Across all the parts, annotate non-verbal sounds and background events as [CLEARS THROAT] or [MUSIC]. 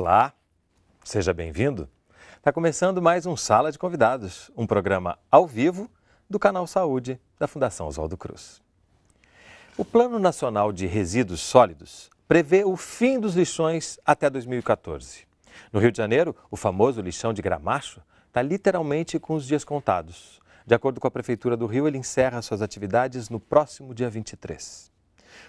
Olá, seja bem-vindo. Está começando mais um Sala de Convidados, um programa ao vivo do canal Saúde da Fundação Oswaldo Cruz. O Plano Nacional de Resíduos Sólidos prevê o fim dos lixões até 2014. No Rio de Janeiro, o famoso lixão de Gramacho está literalmente com os dias contados. De acordo com a Prefeitura do Rio, ele encerra suas atividades no próximo dia 23.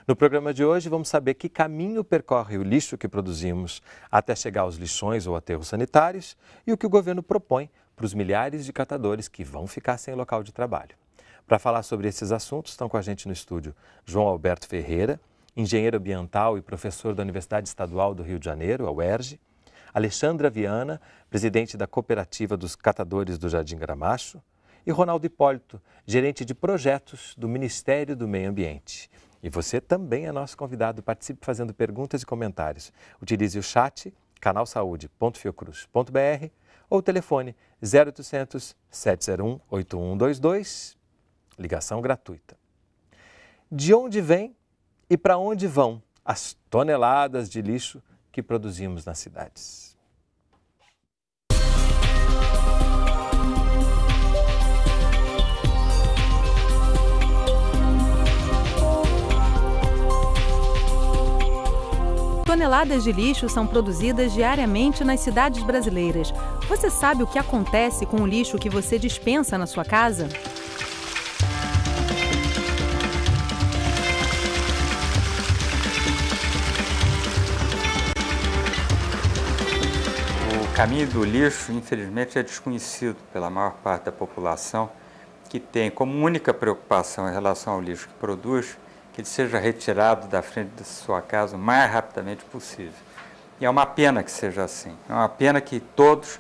No programa de hoje, vamos saber que caminho percorre o lixo que produzimos até chegar aos lixões ou aterros sanitários e o que o governo propõe para os milhares de catadores que vão ficar sem local de trabalho. Para falar sobre esses assuntos, estão com a gente no estúdio João Alberto Ferreira, engenheiro ambiental e professor da Universidade Estadual do Rio de Janeiro, a UERJ, Alexandra Viana, presidente da Cooperativa dos Catadores do Jardim Gramacho, e Ronaldo Hipólito, gerente de projetos do Ministério do Meio Ambiente. E você também é nosso convidado. Participe fazendo perguntas e comentários. Utilize o chat canalsaúde.fiocruz.br ou telefone 0800 701 8122, ligação gratuita. De onde vem e para onde vão as toneladas de lixo que produzimos nas cidades? toneladas de lixo são produzidas diariamente nas cidades brasileiras. Você sabe o que acontece com o lixo que você dispensa na sua casa? O caminho do lixo, infelizmente, é desconhecido pela maior parte da população, que tem como única preocupação em relação ao lixo que produz que ele seja retirado da frente da sua casa o mais rapidamente possível. E é uma pena que seja assim. É uma pena que todos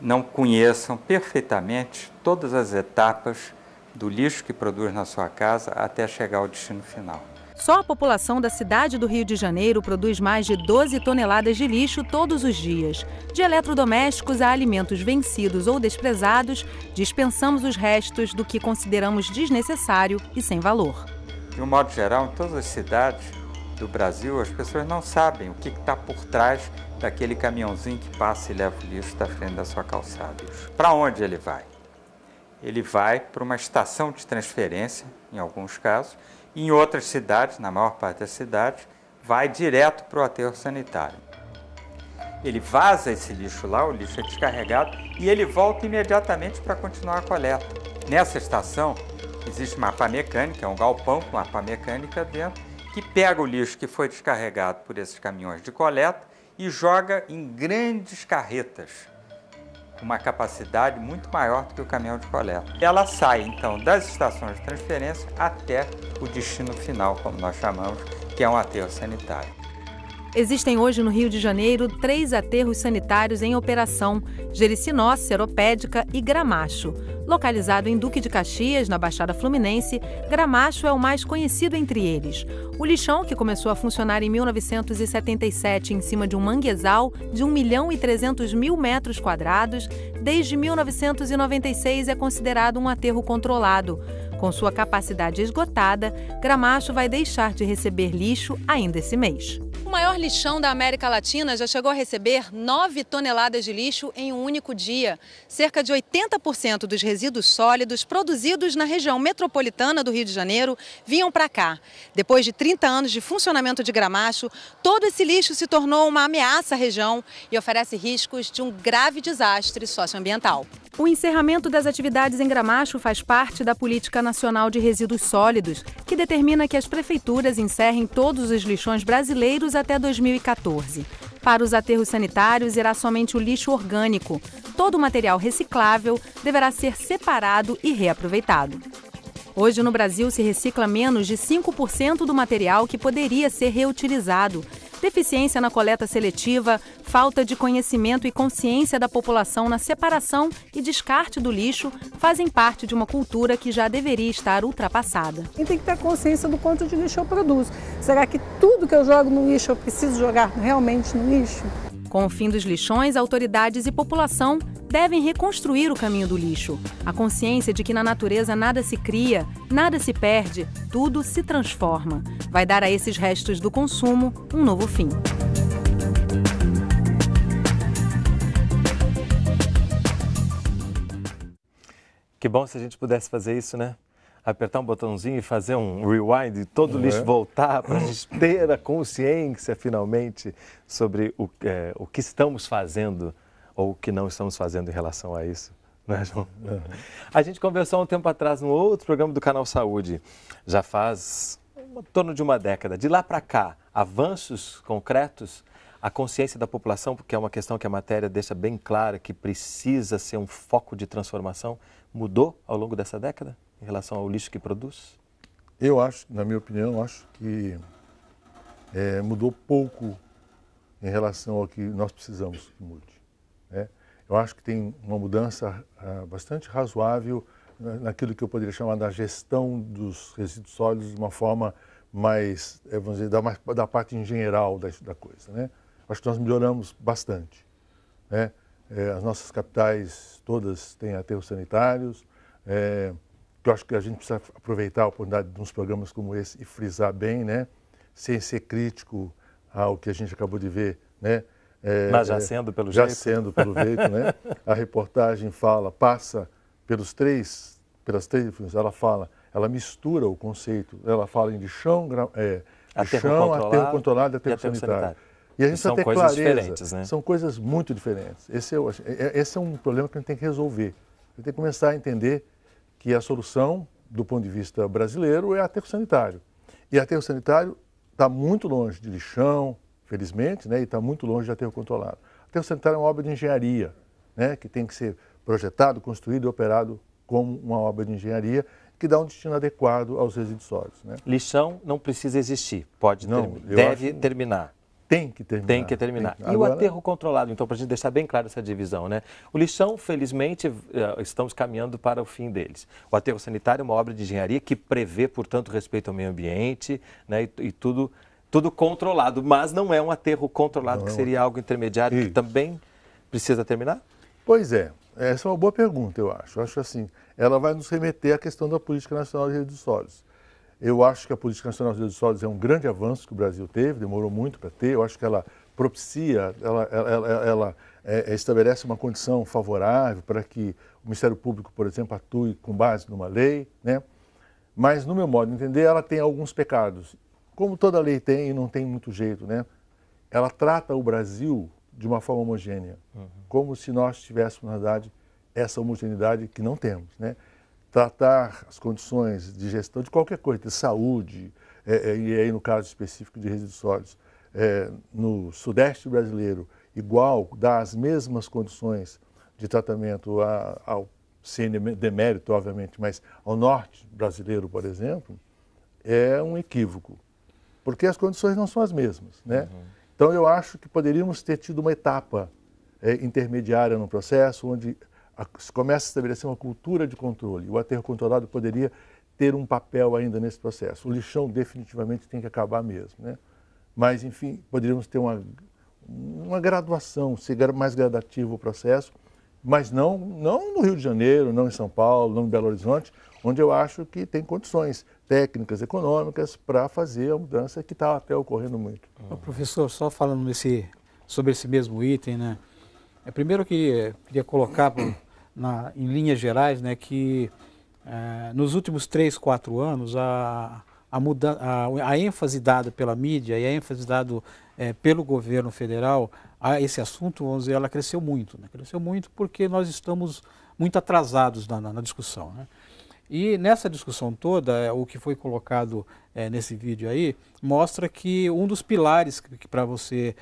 não conheçam perfeitamente todas as etapas do lixo que produz na sua casa até chegar ao destino final. Só a população da cidade do Rio de Janeiro produz mais de 12 toneladas de lixo todos os dias. De eletrodomésticos a alimentos vencidos ou desprezados, dispensamos os restos do que consideramos desnecessário e sem valor de um modo geral, em todas as cidades do Brasil, as pessoas não sabem o que está por trás daquele caminhãozinho que passa e leva o lixo da frente da sua calçada. Para onde ele vai? Ele vai para uma estação de transferência, em alguns casos, e em outras cidades, na maior parte das cidades, vai direto para o aterro sanitário. Ele vaza esse lixo lá, o lixo é descarregado e ele volta imediatamente para continuar a coleta. Nessa estação, Existe uma pá mecânica, é um galpão com uma pá mecânica dentro, que pega o lixo que foi descarregado por esses caminhões de coleta e joga em grandes carretas, com uma capacidade muito maior do que o caminhão de coleta. Ela sai então das estações de transferência até o destino final, como nós chamamos, que é um aterro sanitário. Existem hoje no Rio de Janeiro três aterros sanitários em operação: Gericinó, Seropédica e Gramacho. Localizado em Duque de Caxias, na Baixada Fluminense, Gramacho é o mais conhecido entre eles. O lixão, que começou a funcionar em 1977 em cima de um manguezal de 1 milhão e 300 mil metros quadrados, desde 1996 é considerado um aterro controlado. Com sua capacidade esgotada, Gramacho vai deixar de receber lixo ainda esse mês. O maior lixão da América Latina já chegou a receber 9 toneladas de lixo em um único dia. Cerca de 80% dos resíduos sólidos produzidos na região metropolitana do Rio de Janeiro vinham para cá. Depois de 30 anos de funcionamento de Gramacho, todo esse lixo se tornou uma ameaça à região e oferece riscos de um grave desastre socioambiental. O encerramento das atividades em Gramacho faz parte da Política Nacional de Resíduos Sólidos, que determina que as prefeituras encerrem todos os lixões brasileiros até 2014. Para os aterros sanitários, irá somente o lixo orgânico. Todo o material reciclável deverá ser separado e reaproveitado. Hoje no Brasil se recicla menos de 5% do material que poderia ser reutilizado deficiência na coleta seletiva, falta de conhecimento e consciência da população na separação e descarte do lixo fazem parte de uma cultura que já deveria estar ultrapassada. E tem que ter consciência do quanto de lixo eu produzo. Será que tudo que eu jogo no lixo eu preciso jogar realmente no lixo? Com o fim dos lixões, autoridades e população devem reconstruir o caminho do lixo. A consciência de que na natureza nada se cria, nada se perde, tudo se transforma. Vai dar a esses restos do consumo um novo fim. Que bom se a gente pudesse fazer isso, né? apertar um botãozinho e fazer um rewind e todo o lixo voltar para a gente ter a consciência finalmente sobre o, é, o que estamos fazendo ou o que não estamos fazendo em relação a isso. Né, João? Uhum. A gente conversou há um tempo atrás no outro programa do Canal Saúde, já faz em torno de uma década. De lá para cá, avanços concretos a consciência da população, porque é uma questão que a matéria deixa bem clara que precisa ser um foco de transformação, mudou ao longo dessa década? em relação ao lixo que produz? Eu acho, na minha opinião, acho que é, mudou pouco em relação ao que nós precisamos que mude. Né? Eu acho que tem uma mudança ah, bastante razoável naquilo que eu poderia chamar da gestão dos resíduos sólidos de uma forma mais, eh, vamos dizer, da, da parte em geral da, da, coisa. Né? Acho que nós melhoramos bastante. Né? É, as nossas capitais todas têm aterros sanitários, é, que eu acho que a gente precisa aproveitar a oportunidade de uns programas como esse e frisar bem, né? Sem ser crítico ao que a gente acabou de ver, né? É, Mas já é, sendo pelo já jeito. Já sendo pelo jeito, né? A reportagem fala, passa pelos três, pelas três ela fala, ela mistura o conceito, ela fala em lixão, é, aterro chão, controlado, aterro controlado e aterro, aterro sanitário. sanitário. E a gente são coisas clareza, diferentes, né? São coisas muito diferentes. Esse é, é, é, esse é um problema que a gente tem que resolver. A gente tem que começar a entender que a solução, do ponto de vista brasileiro, é aterro sanitário. E aterro sanitário está muito longe de lixão, felizmente, né, e está muito longe de aterro controlado. Aterro sanitário é uma obra de engenharia, né, que tem que ser projetado, construído e operado como uma obra de engenharia que dá um destino adequado aos resíduos sólidos. Né? Lixão não precisa existir, pode não, deve acho... terminar. Tem que terminar. Tem que terminar. Tem que... Agora... E o aterro controlado, então, para a gente deixar bem claro essa divisão, né? O lixão, felizmente, eh, estamos caminhando para o fim deles. O aterro sanitário é uma obra de engenharia que prevê, portanto, respeito ao meio ambiente né? e, e tudo, tudo controlado, mas não é um aterro controlado, não que seria é um... algo intermediário Isso. que também precisa terminar? Pois é. Essa é uma boa pergunta, eu acho. Eu acho assim, ela vai nos remeter à questão da Política Nacional de Resíduos Sólidos. Eu acho que a Política Nacional de solos é um grande avanço que o Brasil teve, demorou muito para ter. Eu acho que ela propicia, ela, ela, ela é, estabelece uma condição favorável para que o Ministério Público, por exemplo, atue com base numa lei, né? Mas, no meu modo de entender, ela tem alguns pecados. Como toda lei tem e não tem muito jeito, né? Ela trata o Brasil de uma forma homogênea, uhum. como se nós tivéssemos, na verdade, essa homogeneidade que não temos, né? tratar as condições de gestão de qualquer coisa, de saúde, é, é, e aí no caso específico de resíduos sólidos, é, no Sudeste brasileiro, igual, dá as mesmas condições de tratamento a, ao sem demérito, obviamente, mas ao norte brasileiro, por exemplo, é um equívoco, porque as condições não são as mesmas. Né? Uhum. Então, eu acho que poderíamos ter tido uma etapa é, intermediária no processo, onde começa a estabelecer uma cultura de controle. O aterro controlado poderia ter um papel ainda nesse processo. O lixão definitivamente tem que acabar mesmo, né? Mas, enfim, poderíamos ter uma, uma graduação, ser mais gradativo o processo, mas não, não no Rio de Janeiro, não em São Paulo, não em Belo Horizonte, onde eu acho que tem condições técnicas, econômicas, para fazer a mudança que está até ocorrendo muito. professor, só falando sobre esse mesmo item, né? É, primeiro que queria colocar para na, em linhas gerais, né, que é, nos últimos três, quatro anos, a, a, muda, a, a, ênfase dada pela mídia e a ênfase dada é, pelo governo federal a esse assunto, vamos dizer, ela cresceu muito. Né? Cresceu muito porque nós estamos muito atrasados na, na, na discussão. Né? E nessa discussão toda, é, o que foi colocado nesse vídeo aí, mostra que um dos pilares para você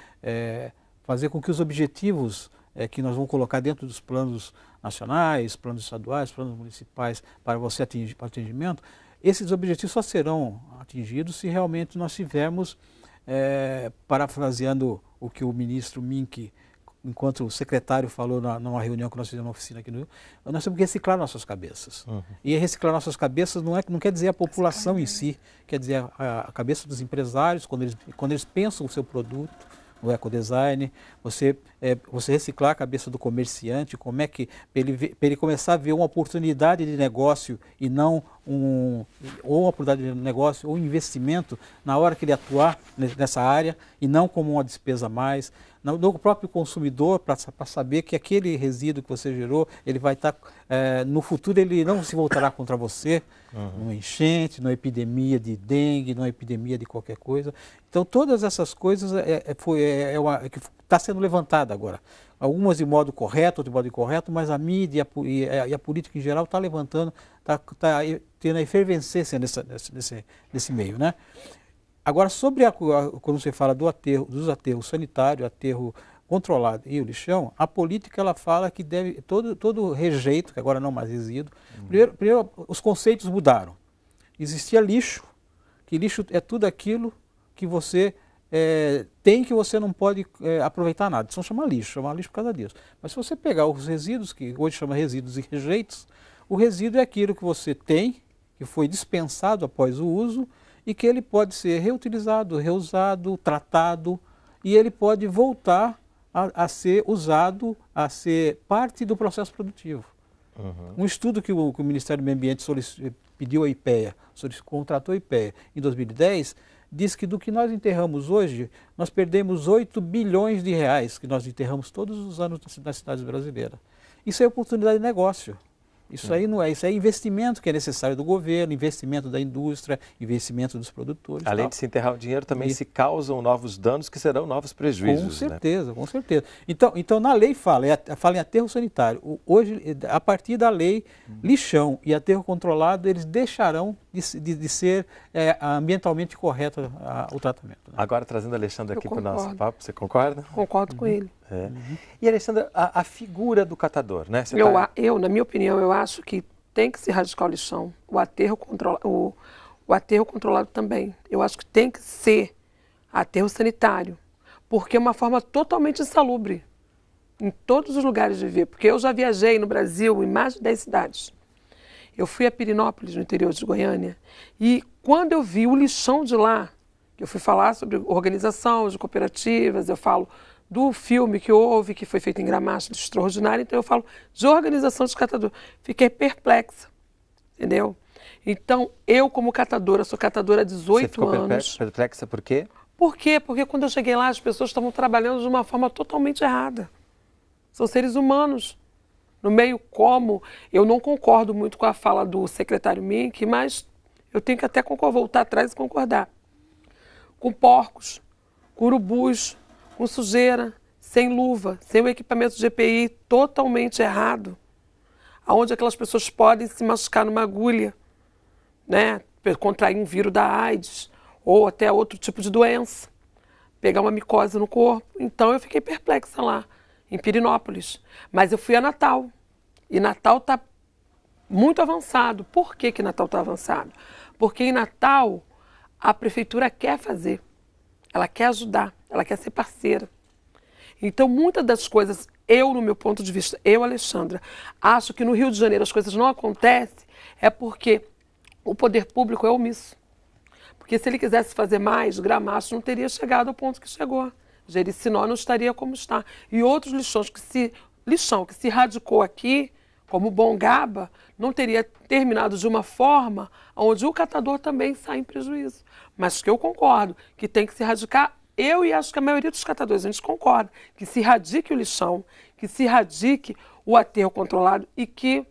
fazer com que os objetivos é, que nós vamos colocar dentro dos planos nacionais, planos estaduais, planos municipais para você atingir para atendimento, esses objetivos só serão atingidos se realmente nós tivermos, é, parafraseando o que o ministro Mink, enquanto o secretário falou na, numa reunião que nós fizemos na oficina aqui no Rio, nós temos que reciclar nossas cabeças. Uhum. E reciclar nossas cabeças não, é, não quer dizer a população em si, quer dizer a, a cabeça dos empresários, quando eles, quando eles pensam o seu produto, no ecodesign, você, é, você reciclar a cabeça do comerciante, como é que ele, ele começar a ver uma oportunidade de negócio e não um, ou uma oportunidade de negócio ou investimento na hora que ele atuar nessa área e não como uma despesa a mais no próprio consumidor para saber que aquele resíduo que você gerou, ele vai estar, tá, é, no futuro ele não se voltará contra você, uhum. numa enchente, numa epidemia de dengue, numa epidemia de qualquer coisa. Então todas essas coisas é, é foi, é, é, é está sendo levantada agora. Algumas de modo correto, outras de modo incorreto, mas a mídia e a, é, e a política em geral está levantando, está tá, tá tendo a efervescência nesse, nesse, nesse meio. Né? Agora, sobre a, quando você fala do aterro, dos aterros sanitários, aterro controlado e o lixão, a política ela fala que deve todo, todo rejeito, que agora não mais resíduo. Uhum. Primeiro, primeiro, os conceitos mudaram. Existia lixo, que lixo é tudo aquilo que você é, tem que você não pode é, aproveitar nada. São chamar lixo, chamar lixo por causa disso. Mas se você pegar os resíduos, que hoje chama resíduos e rejeitos, o resíduo é aquilo que você tem, que foi dispensado após o uso, e que ele pode ser reutilizado, reusado, tratado e ele pode voltar a, a ser usado, a ser parte do processo produtivo. Uhum. Um estudo que o, que o, Ministério do Meio Ambiente pediu à IPEA, contratou a IPEA em 2010, diz que do que nós enterramos hoje, nós perdemos 8 bilhões de reais que nós enterramos todos os anos nas cidades brasileiras. Isso é oportunidade de negócio. Isso é. aí não é, isso é investimento que é necessário do governo, investimento da indústria, investimento dos produtores. Além tal. de se enterrar o dinheiro, também e... se causam novos danos que serão novos prejuízos. Com né? certeza, né? com certeza. Então, então na lei fala, é, fala em aterro sanitário. Hoje, a partir da lei, hum. lixão e aterro controlado, eles deixarão de, de, de ser é, ambientalmente correto a, o tratamento. Né? Agora, trazendo Alexandre aqui para o nosso papo, você concorda? Concordo com uhum. ele. É. Uhum. E, Alessandra, a, a, figura do catador, né? eu, tá... eu, na minha opinião, eu acho que tem que se radical O aterro, controla, o, o aterro controlado também. Eu acho que tem que ser aterro sanitário, porque é uma forma totalmente insalubre em todos os lugares de viver. Porque eu já viajei no Brasil em mais de 10 cidades. Eu fui a Pirinópolis, no interior de Goiânia, e quando eu vi o lixão de lá, eu fui falar sobre organização de cooperativas, eu falo do filme que houve, que foi feito em Gramacho, de extraordinário, então eu falo de organização de catador. Fiquei perplexa, entendeu? Então, eu como catadora, sou catadora há 18 Você ficou anos. perplexa por quê? Por quê? Porque quando eu cheguei lá, as pessoas estavam trabalhando de uma forma totalmente errada. São seres humanos. No meio como, eu não concordo muito com a fala do secretário Mink, mas eu tenho que até voltar atrás e concordar. Com porcos, com urubus, com sujeira, sem luva, sem o equipamento de EPI totalmente errado, aonde aquelas pessoas podem se machucar numa agulha, né, contrair um vírus da AIDS ou até outro tipo de doença, pegar uma micose no corpo. Então eu fiquei perplexa lá, em Pirinópolis. Mas eu fui a Natal. E Natal está muito avançado. Por que, que Natal está avançado? Porque em Natal a prefeitura quer fazer, ela quer ajudar. Ela quer ser parceira. Então, muitas das coisas, eu, no meu ponto de vista, eu, Alexandra, acho que no Rio de Janeiro as coisas não acontecem é porque o poder público é omisso. Porque se ele quisesse fazer mais, Gramacho não teria chegado ao ponto que chegou. Jericinó não estaria como está. E outros lixões que se, lixão que se radicou aqui, como Bongaba, não teria terminado de uma forma onde o catador também sai em prejuízo. Mas que eu concordo que tem que se radicar eu e acho que a maioria dos catadores, a gente concorda, que se radique o lixão, que se radique o aterro controlado e que,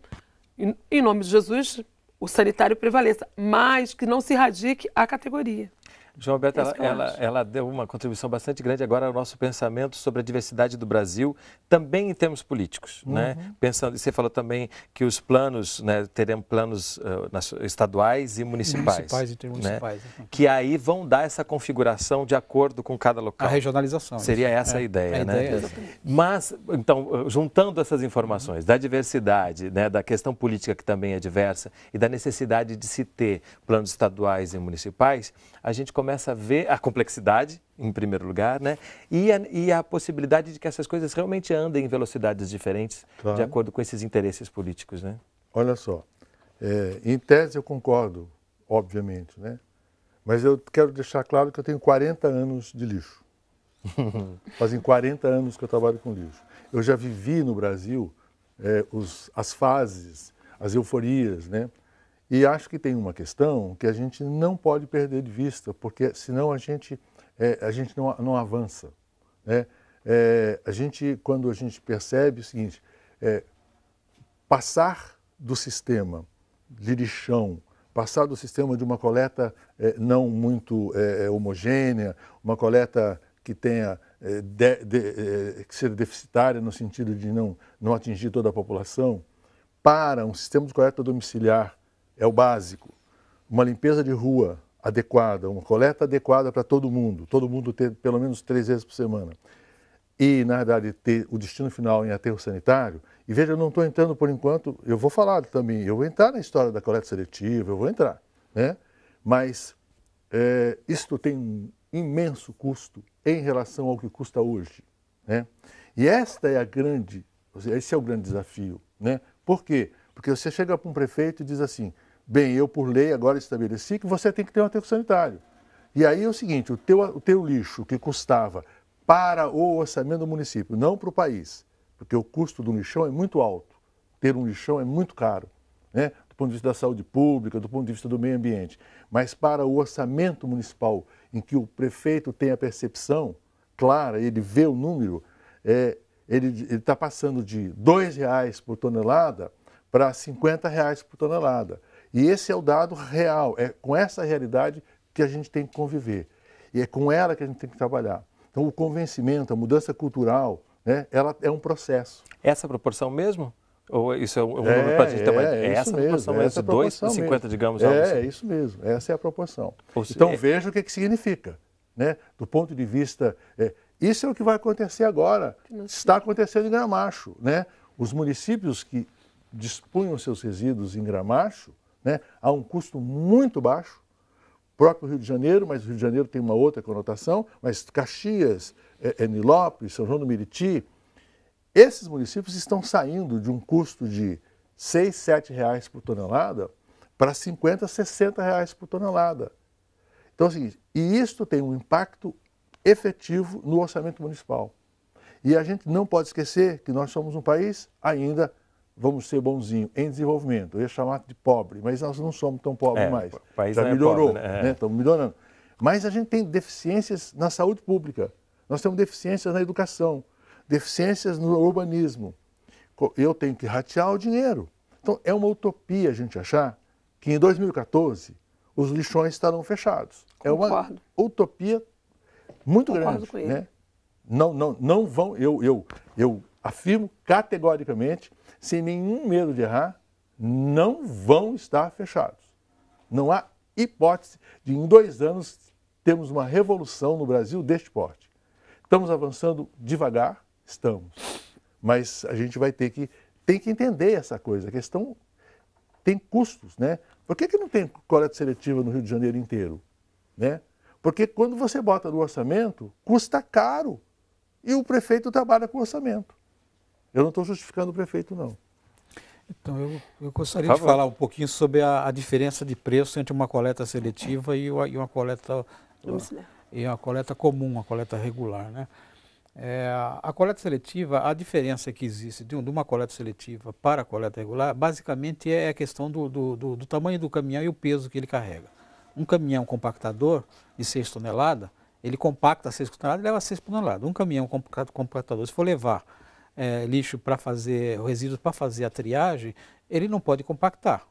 em nome de Jesus, o sanitário prevaleça, mas que não se radique a categoria. João Alberto, ela, ela, ela, deu uma contribuição bastante grande agora ao nosso pensamento sobre a diversidade do Brasil, também em termos políticos. Né? Uhum. Né? Pensando, você falou também que os planos, né, teremos planos uh, estaduais e municipais. Municipais e municipais. Né? Então. Que aí vão dar essa configuração de acordo com cada local. A regionalização. Seria isso. essa é, a ideia. A né? Ideia é Mas, então, juntando essas informações uhum. da diversidade, né, da questão política que também é diversa e da necessidade de se ter planos estaduais e municipais, a gente começa começa a ver a complexidade, em primeiro lugar, né? E a, e a possibilidade de que essas coisas realmente andem em velocidades diferentes, claro. de acordo com esses interesses políticos, né? Olha só, é, em tese eu concordo, obviamente, né? Mas eu quero deixar claro que eu tenho 40 anos de lixo. [LAUGHS] Fazem 40 anos que eu trabalho com lixo. Eu já vivi no Brasil é, os, as fases, as euforias, né? E acho que tem uma questão que a gente não pode perder de vista, porque senão a gente, é, a gente não, não avança. Né? É, a gente, quando a gente percebe o seguinte, é, passar do sistema de lixão, passar do sistema de uma coleta é, não muito é, é, homogênea, uma coleta que tenha de, de, que ser deficitária no sentido de não, não atingir toda a população, para um sistema de coleta domiciliar é o básico. Uma limpeza de rua adequada, uma coleta adequada para todo mundo, todo mundo ter pelo menos três vezes por semana. E, na verdade, ter o destino final em aterro sanitário. E veja, eu não estou entrando por enquanto, eu vou falar também, eu vou entrar na história da coleta seletiva, eu vou entrar, né? Mas é, isto tem um imenso custo em relação ao que custa hoje, né? E esta é a grande, esse é o grande desafio, né? Por quê? Porque você chega para um prefeito e diz assim, Bem, eu por lei agora estabeleci que você tem que ter um aterro sanitário. E aí é o seguinte, o teu, o teu lixo que custava para o orçamento do município, não para o país, porque o custo do lixão é muito alto. Ter um lixão é muito caro, né? do ponto de vista da saúde pública, do ponto de vista do meio ambiente. Mas para o orçamento municipal, em que o prefeito tem a percepção clara, ele vê o número, é, ele está passando de R$ 2,00 por tonelada para R$ 50,00 por tonelada. E esse é o dado real, é com essa realidade que a gente tem que conviver. E é com ela que a gente tem que trabalhar. Então, o convencimento, a mudança cultural, né, ela é um processo. Essa proporção mesmo? Ou isso é um número é, para a gente é, também? É, é essa mesmo, proporção, essa é 2 e 50, digamos. É, assim. é isso mesmo, essa é a proporção. Se, então, é veja o que, que significa. Né, do ponto de vista. É, isso é o que vai acontecer agora. Está acontecendo em Gramacho. Né? Os municípios que dispunham seus resíduos em Gramacho né, a um custo muito baixo, próprio Rio de Janeiro, mas o Rio de Janeiro tem uma outra conotação, mas Caxias, é, é Nilópolis, São João do Meriti, esses municípios estão saindo de um custo de 6, 7 reais por tonelada para 50, 60 reais por tonelada. Então, é o seguinte, e isto tem um impacto efetivo no orçamento municipal. E a gente não pode esquecer que nós somos um país ainda vamos ser bonzinhos em desenvolvimento. Eu ia chamar de pobre, mas nós não somos tão pobres é, mais. Já é melhorou, né? é né? né? Estamos melhorando. Mas a gente tem deficiências na saúde pública, nós temos deficiências na educação, deficiências no urbanismo. Eu tenho que ratear o dinheiro. Então é uma utopia a gente achar que em 2014 os lixões estarão fechados. Concordo. É uma utopia muito Concordo grande, né? Não, não, não vão. Eu, eu, eu afirmo categoricamente sem nenhum medo de errar, não vão estar fechados. Não há hipótese de, em dois anos, termos uma revolução no Brasil deste porte. Estamos avançando devagar? Estamos. Mas a gente vai ter que, tem que entender essa coisa. A questão tem custos, né? Por que, que não tem coleta seletiva no Rio de Janeiro inteiro? Né? Porque quando você bota no orçamento, custa caro. E o prefeito trabalha com orçamento. Eu não estou justificando o prefeito, não. Então, eu, eu gostaria de falar um pouquinho sobre a, a, diferença de preço entre uma coleta seletiva e, e uma coleta e uma coleta comum, uma coleta regular, né? É, a coleta seletiva, a diferença que existe de, uma coleta seletiva para a coleta regular, basicamente é a questão do, do, do, do tamanho do caminhão e o peso que ele carrega. Um caminhão compactador de 6 toneladas, ele compacta 6 toneladas e leva 6 toneladas. Um caminhão compactador, se for levar é, lixo para fazer, resíduos para fazer a triagem, ele não pode compactar.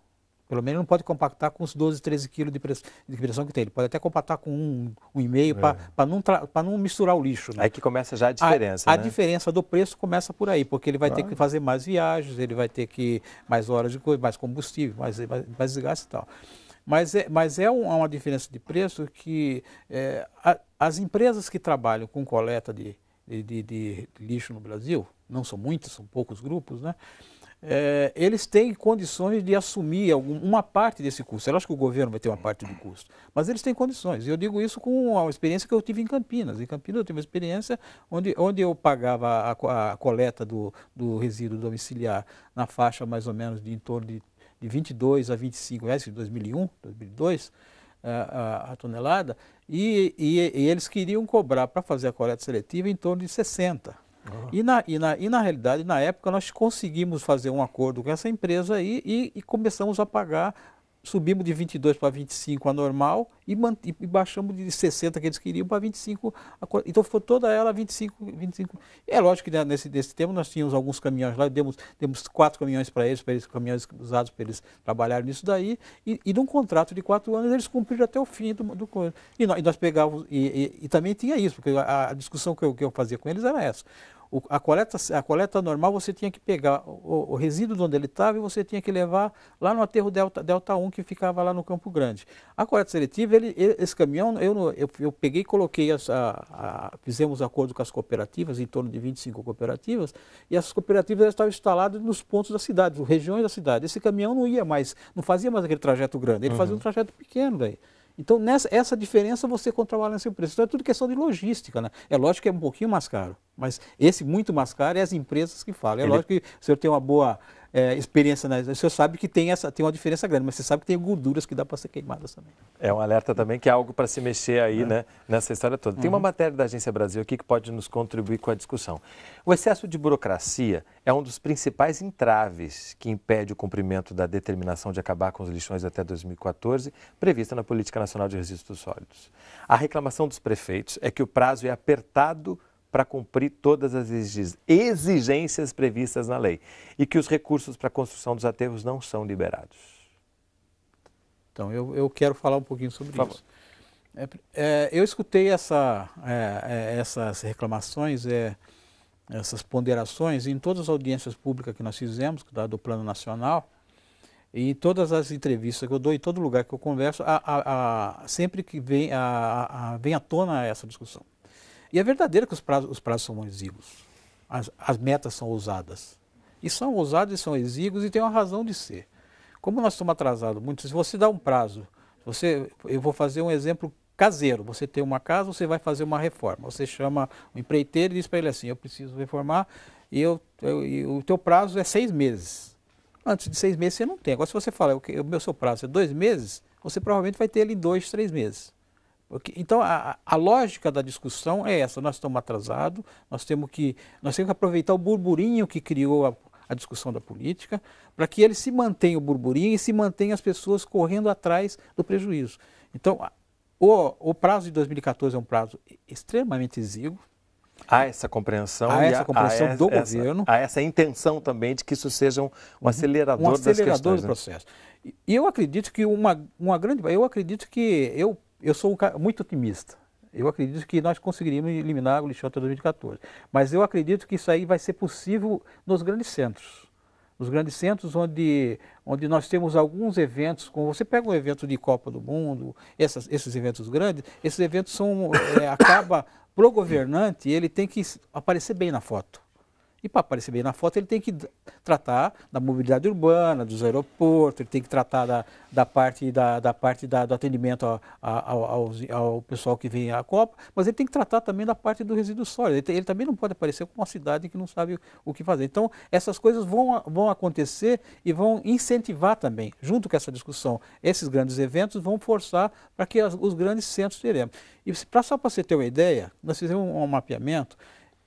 Pelo menos não pode compactar com os 12, 13 quilos de, pressão que tem. Ele pode até compactar com um, um e meio é. para não, não, misturar o lixo. Né? Aí que começa já a diferença. A, né? diferença do preço começa por aí, porque ele vai ter que fazer mais viagens, ele vai ter que mais horas de coisa, mais combustível, mais, mais, mais e tal. Mas é, mas é um, uma diferença de preço que é, a, as empresas que trabalham com coleta de, de, de, de lixo no Brasil, não são muitos, são poucos grupos, né? É, eles têm condições de assumir algum, uma parte desse custo. Eu acho que o governo vai ter uma parte do custo, mas eles têm condições. E eu digo isso com a experiência que eu tive em Campinas. Em Campinas eu tive uma experiência onde, onde eu pagava a, a coleta do, do resíduo domiciliar na faixa mais ou menos de em torno de, de 22 a 25 reais, 2001, 2002, a, a, a tonelada, e, e, e eles queriam cobrar para fazer a coleta seletiva em torno de 60 Uhum. E, na, e, na, e na realidade, na época, nós conseguimos fazer um acordo com essa empresa aí e, e começamos a pagar subimos de 22 para 25 a normal e, e baixamos de 60 que eles queriam para 25. então ficou toda ela 25, 25. É lógico que né, nesse, nesse tempo nós tínhamos alguns caminhões lá, demos, demos quatro caminhões para eles, para eles, caminhões usados para eles trabalharem nisso daí, e, e num contrato de quatro anos eles cumpriram até o fim do, do e, nós, e nós pegávamos, e, e, e, também tinha isso, porque a, a discussão que eu, que eu fazia com eles era essa. O, a, coleta, a coleta normal você tinha que pegar o, o resíduo de onde ele estava e você tinha que levar lá no aterro Delta, Delta 1 que ficava lá no Campo Grande. A coleta seletiva, ele, ele, esse caminhão, eu, eu, eu peguei coloquei, as, a, a, fizemos acordo com as cooperativas, em torno de 25 cooperativas, e essas cooperativas estavam instaladas nos pontos da cidade, regiões da cidade. Esse caminhão não ia mais, não fazia mais aquele trajeto grande, ele uhum. fazia um uhum. trajeto pequeno daí. Então, nessa, essa diferença você controla o preço. Então, é tudo questão de logística. Né? É lógico que é um pouquinho mais caro, mas esse muito mais caro é as empresas que falam. É Ele... lógico que o senhor tem uma boa é, experiência na né? você sabe que tem, essa, tem uma diferença grande, mas você sabe que tem gorduras que dá para ser queimadas também. É um alerta também que é algo para se mexer aí, é. né, nessa história toda. Tem uhum. uma matéria da Agência Brasil aqui que pode nos contribuir com a discussão. O excesso de burocracia é um dos principais entraves que impede o cumprimento da determinação de acabar com os lixões até 2014, prevista na Política Nacional de Resíduos Sólidos. A reclamação dos prefeitos é que o prazo é apertado para cumprir todas as exigências previstas na lei e que os recursos para a construção dos aterros não são liberados. Então, eu, eu quero falar um pouquinho sobre isso. É, é, eu escutei essa, é, é essas reclamações, é, essas ponderações em todas as audiências públicas que nós fizemos, da, do Plano Nacional, e em todas as entrevistas que eu dou, em todo lugar que eu converso, a, a, a, sempre que vem, vem à tona essa discussão. E é verdadeiro que os prazos, os prazos são exíguos, as, as metas são ousadas. E são ousados e são exíguos e tem uma razão de ser. Como nós estamos atrasados muito, se você dá um prazo, você, eu vou fazer um exemplo caseiro. Você tem uma casa, você vai fazer uma reforma. Você chama o empreiteiro e diz para ele assim: eu preciso reformar e, eu, eu, e o teu prazo é seis meses. Antes de seis meses você não tem. Agora, se você fala, o meu seu prazo é dois meses, você provavelmente vai ter ele em dois, três meses. Então a, a, lógica da discussão é essa: nós estamos atrasados, nós temos que nós temos que aproveitar o burburinho que criou a, a discussão da política para que ele se mantenha o burburinho e se mantenha as pessoas correndo atrás do prejuízo. Então o, o prazo de 2014 é um prazo extremamente exíguo. Há essa compreensão, há essa compreensão há do essa, governo. Há essa intenção também de que isso seja um, um uhum. acelerador, um acelerador das questões, do né? processo. Né? E eu acredito que uma, uma grande. Eu acredito que. Eu eu sou um muito otimista. Eu acredito que nós conseguiríamos eliminar o lixão até 2014. Mas eu acredito que isso aí vai ser possível nos grandes centros. Nos grandes centros onde, onde nós temos alguns eventos, como você pega um evento de Copa do Mundo, essas, esses eventos grandes, esses eventos são, é, acaba, para o governante, ele tem que aparecer bem na foto. E para aparecer bem na foto, ele tem que tratar da mobilidade urbana, dos aeroportos, ele tem que tratar da, da parte, da, da parte da, do atendimento ao, ao, ao, pessoal que vem à Copa, mas ele tem que tratar também da parte do resíduo sólido. Ele, ele também não pode aparecer como uma cidade que não sabe o, o, que fazer. Então, essas coisas vão, vão acontecer e vão incentivar também, junto com essa discussão, esses grandes eventos vão forçar para que as, os grandes centros teremos. E pra, só para você ter uma ideia, nós fizemos um, um mapeamento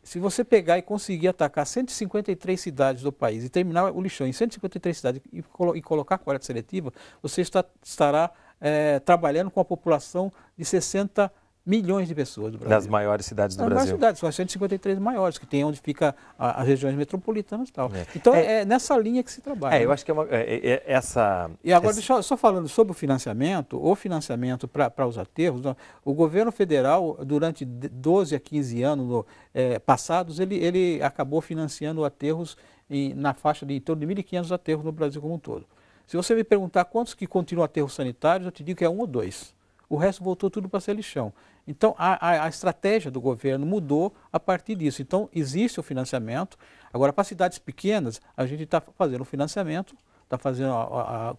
se você pegar e conseguir atacar 153 cidades do país e terminar o lixão em 153 cidades e, colo e colocar coleta seletiva, você está, estará é, trabalhando com a população de 60 milhões de pessoas do Brasil. Das maiores cidades do Nas Brasil. Das maiores cidades, são as 153 maiores, que tem onde fica a, as regiões metropolitanas e tal. É. Então é, é, é nessa linha que se trabalha. É, eu né? acho que é, uma, é, é, é essa... E agora, essa... só falando sobre o financiamento, o financiamento para os aterros, o governo federal, durante 12 a 15 anos passados, ele, ele acabou financiando aterros em, na faixa de em torno de 1.500 aterros no Brasil como um todo. Se você me perguntar quantos que continuam aterros sanitários, eu te digo que é um ou dois o resto voltou tudo para ser lixão. Então, a, a, a, estratégia do governo mudou a partir disso. Então, existe o financiamento. Agora, para cidades pequenas, a gente está fazendo o financiamento, está fazendo, a,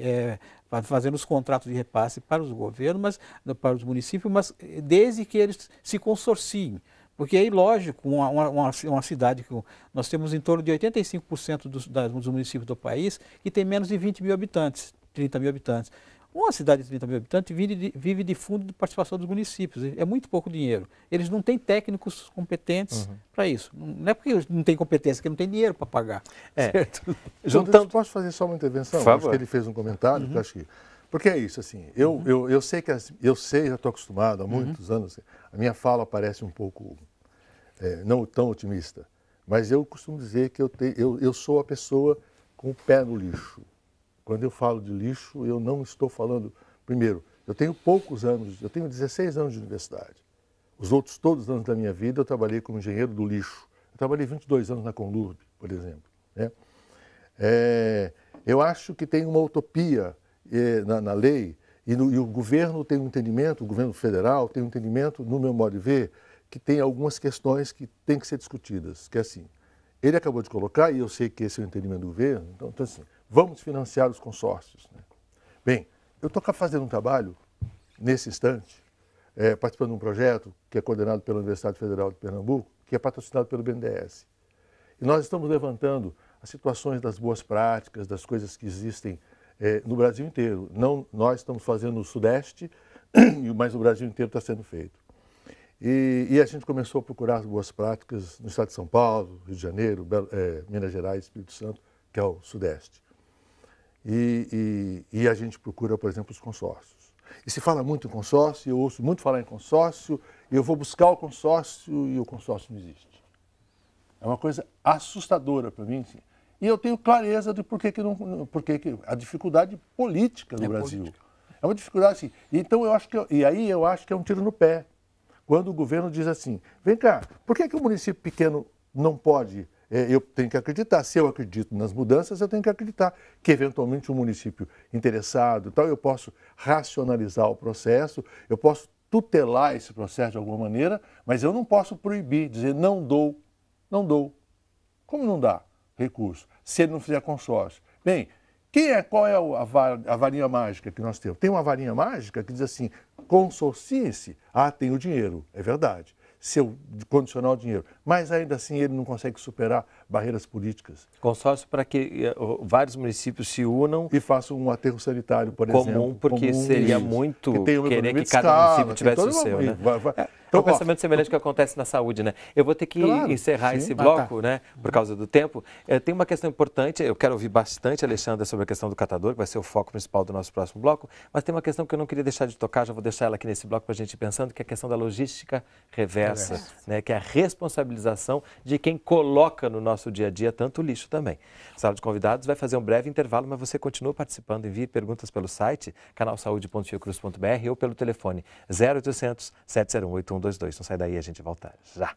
é, é, fazendo os contratos de repasse para os governos, mas, para os municípios, mas eh, desde que eles se consorciem. Porque é lógico, uma, uma, uma, cidade que nós temos em torno de 85% dos, das, dos municípios do país que tem menos de 20 mil habitantes, 30 mil habitantes. Uma cidade de 30 mil habitantes vive de, vive de fundo de participação dos municípios, é muito pouco dinheiro. Eles não têm técnicos competentes uhum. para isso. Não é porque não tem competência, que não tem dinheiro para pagar. É. Certo? [LAUGHS] Juntando... Então, posso fazer só uma intervenção? Por acho que ele fez um comentário, uhum. acho que... Porque é isso, assim, eu, uhum. eu, eu sei que as, assim, eu sei, já estou acostumado há uhum. muitos anos, assim, a minha fala parece um pouco é, não tão otimista, mas eu costumo dizer que eu, te, eu, eu sou a pessoa com o pé no lixo. Quando eu falo de lixo, eu não estou falando. Primeiro, eu tenho poucos anos, eu tenho 16 anos de universidade. Os outros todos os anos da minha vida eu trabalhei como engenheiro do lixo. Eu trabalhei 22 anos na Conlurb, por exemplo. Né? É, eu acho que tem uma utopia é, na, na, lei e, no, e o governo tem um entendimento, o governo federal tem um entendimento, no meu modo de ver, que tem algumas questões que têm que ser discutidas, que é assim, ele acabou de colocar, e eu sei que esse é o entendimento do governo, então, então assim, vamos financiar os consórcios. Né? Bem, eu estou fazendo um trabalho, nesse instante, é, participando de um projeto que é coordenado pela Universidade Federal de Pernambuco, que é patrocinado pelo BNDES. E nós estamos levantando as situações das boas práticas, das coisas que existem é, no Brasil inteiro. Não, nós estamos fazendo no Sudeste, [CLEARS THROAT] mas o Brasil inteiro está sendo feito. E, e, a gente começou a procurar boas práticas no estado de São Paulo, Rio de Janeiro, é, Minas Gerais, Espírito Santo, que é o Sudeste. E, e, e, a gente procura, por exemplo, os consórcios. E se fala muito em consórcio, eu ouço muito falar em consórcio, eu vou buscar o consórcio e o consórcio não existe. É uma coisa assustadora para mim. Sim. E eu tenho clareza de por que, que, não, por que, que a dificuldade política no é Brasil. Política. É uma dificuldade assim. Então eu acho que eu, e aí eu acho que é um tiro no pé quando o governo diz assim: vem cá, por que, é que o município pequeno não pode? É, eu tenho que acreditar. Se eu acredito nas mudanças, eu tenho que acreditar que eventualmente um município interessado, tal, eu posso racionalizar o processo, eu posso tutelar esse processo de alguma maneira, mas eu não posso proibir, dizer não dou, não dou. Como não dá recurso? Se ele não fizer consórcio. Bem, quem é, qual é a, varinha mágica que nós temos? Tem uma varinha mágica que diz assim, Consorcie-se. Ah, tem o dinheiro. É verdade. seu condicional dinheiro. Mas ainda assim ele não consegue superar barreiras políticas. Consórcio para que eh, vários municípios se unam. E façam um aterro sanitário, por comum, exemplo. Porque comum, porque seria muito que querer que cada escala, município assim, tivesse o seu. Né? Vai, vai. É. Então, é um então, pensamento semelhante ó, que acontece na saúde, né? Eu vou ter que claro, encerrar sim, esse bloco, ah, tá. né? Por causa do tempo. É, tem uma questão importante, eu quero ouvir bastante, Alexandre, sobre a questão do catador, que vai ser o foco principal do nosso próximo bloco, mas tem uma questão que eu não queria deixar de tocar, já vou deixar ela aqui nesse bloco para a gente ir pensando, que é a questão da logística reversa, Né? que é a responsabilização de quem coloca no nosso nosso dia a dia, tanto lixo também. sala de convidados vai fazer um breve intervalo, mas você continua participando. Envie perguntas pelo site canalsaude.fiocruz.br ou pelo telefone 0800 701 8122. Não sai daí, a gente volta já.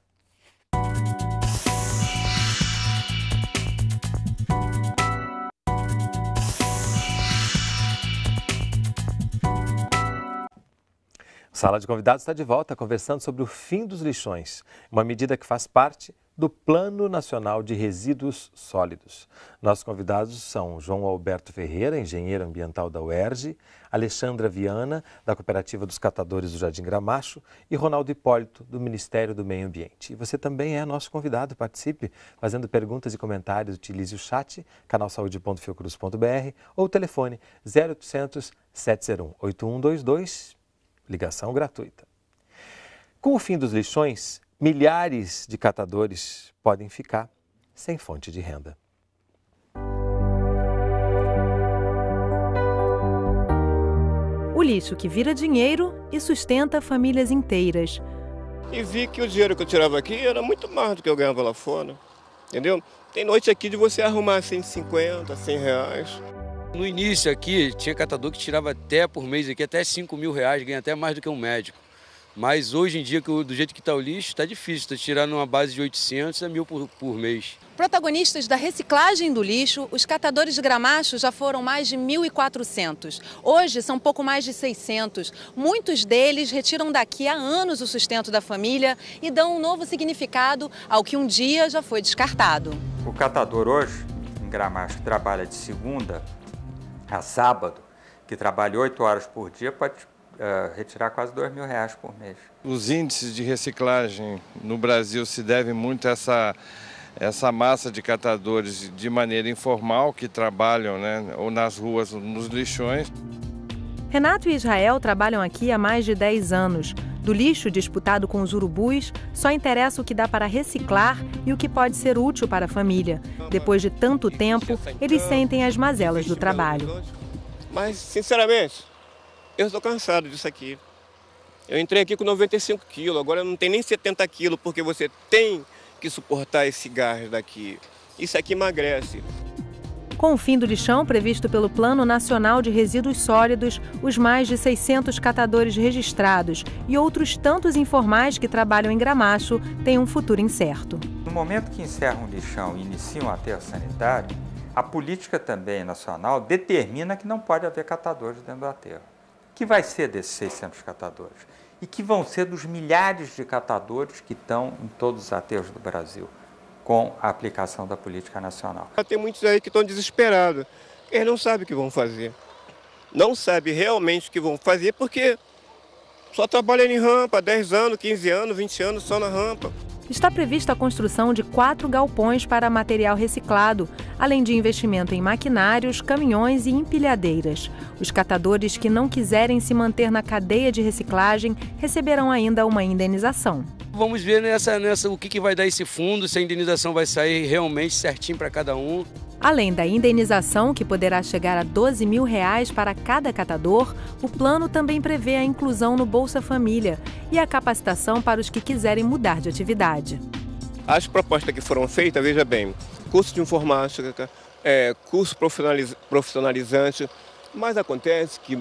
Sala de Convidados está de volta conversando sobre o fim dos lixões, uma medida que faz parte do Plano Nacional de Resíduos Sólidos. Nossos convidados são João Alberto Ferreira, engenheiro ambiental da UERJ, Alexandra Viana, da Cooperativa dos Catadores do Jardim Gramacho, e Ronaldo Hipólito, do Ministério do Meio Ambiente. E você também é nosso convidado, participe fazendo perguntas e comentários, utilize o chat, canal saúde.fiocruz.br ou o telefone 0800 701 8122, ligação gratuita. Com o fim dos lixões, milhares de catadores podem ficar sem fonte de renda. O lixo que vira dinheiro e sustenta famílias inteiras. E vi que o dinheiro que eu tirava aqui era muito mais do que eu ganhava lá fora. Entendeu? Tem noite aqui de você arrumar 150, assim, 100 reais. No início aqui, tinha catador que tirava até por mês aqui até 5 mil reais, ganha até mais do que um médico. Mas hoje em dia, do jeito que está o lixo, está difícil. Está tirando uma base de 800 a 1.000 por, por mês. Protagonistas da reciclagem do lixo, os catadores de gramacho já foram mais de 1.400. Hoje são pouco mais de 600. Muitos deles retiram daqui há anos o sustento da família e dão um novo significado ao que um dia já foi descartado. O catador hoje, em gramacho, que trabalha de segunda a sábado, que trabalha 8 horas por dia, pode uh, retirar quase dois mil reais por mês. Os índices de reciclagem no Brasil se devem muito a essa, essa massa de catadores de maneira informal que trabalham né, ou nas ruas ou nos lixões. Renato e Israel trabalham aqui há mais de 10 anos. Do lixo disputado com os urubus, só interessa o que dá para reciclar e o que pode ser útil para a família. Depois de tanto tempo, eles sentem as mazelas do trabalho. Mas, sinceramente, eu estou cansado disso aqui. Eu entrei aqui com 95 quilos, agora não tem nem 70 quilos, porque você tem que suportar esse gás daqui. Isso aqui emagrece. Com o fim do lixão previsto pelo Plano Nacional de Resíduos Sólidos, os mais de 600 catadores registrados e outros tantos informais que trabalham em Gramacho têm um futuro incerto. No momento que encerram um lixão e iniciam um aterro sanitário, a política também nacional determina que não pode haver catadores dentro do aterro que vai ser desses 600 catadores e que vão ser dos milhares de catadores que estão em todos os aterros do Brasil com a aplicação da política nacional. Tem muitos aí que estão desesperados. Eles não sabem o que vão fazer. Não sabem realmente o que vão fazer porque só trabalham em rampa, 10 anos, 15 anos, 20 anos só na rampa está prevista a construção de quatro galpões para material reciclado, além de investimento em maquinários, caminhões e empilhadeiras. Os catadores que não quiserem se manter na cadeia de reciclagem receberão ainda uma indenização. Vamos ver nessa, nessa o que, que vai dar esse fundo, se a indenização vai sair realmente certinho para cada um. Além da indenização, que poderá chegar a 12 mil reais para cada catador, o plano também prevê a inclusão no Bolsa Família e a capacitação para os que quiserem mudar de atividade. As propostas que foram feitas, veja bem, curso de informática, é, curso profissionalizante, mas acontece que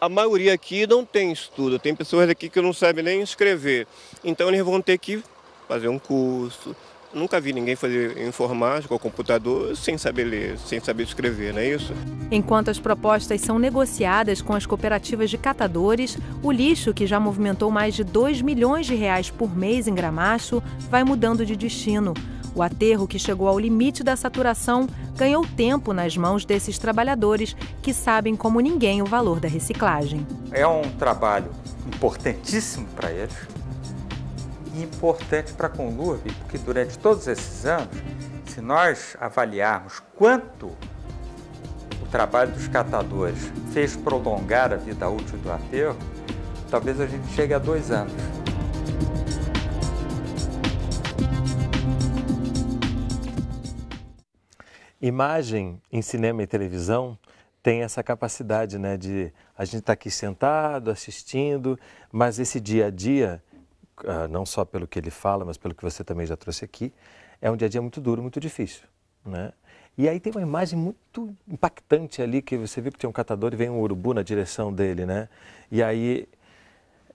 a maioria aqui não tem estudo, tem pessoas aqui que não sabem nem escrever. Então eles vão ter que fazer um curso. Nunca vi ninguém fazer informática ou computador sem saber ler, sem saber escrever, não é isso? Enquanto as propostas são negociadas com as cooperativas de catadores, o lixo, que já movimentou mais de 2 milhões de reais por mês em Gramacho, vai mudando de destino. O aterro, que chegou ao limite da saturação, ganhou tempo nas mãos desses trabalhadores que sabem como ninguém o valor da reciclagem. É um trabalho importantíssimo para eles e importante para a Conlurb, porque durante todos esses anos, se nós avaliarmos quanto o trabalho dos catadores fez prolongar a vida útil do aterro, talvez a gente chegue a dois anos. Imagem em cinema e televisão tem essa capacidade, né, de a gente estar tá aqui sentado, assistindo, mas esse dia a dia, ah, não só pelo que ele fala, mas pelo que você também já trouxe aqui, é um dia a dia muito duro, muito difícil, né? E aí tem uma imagem muito impactante ali, que você viu que tem um catador e vem um urubu na direção dele, né? E aí,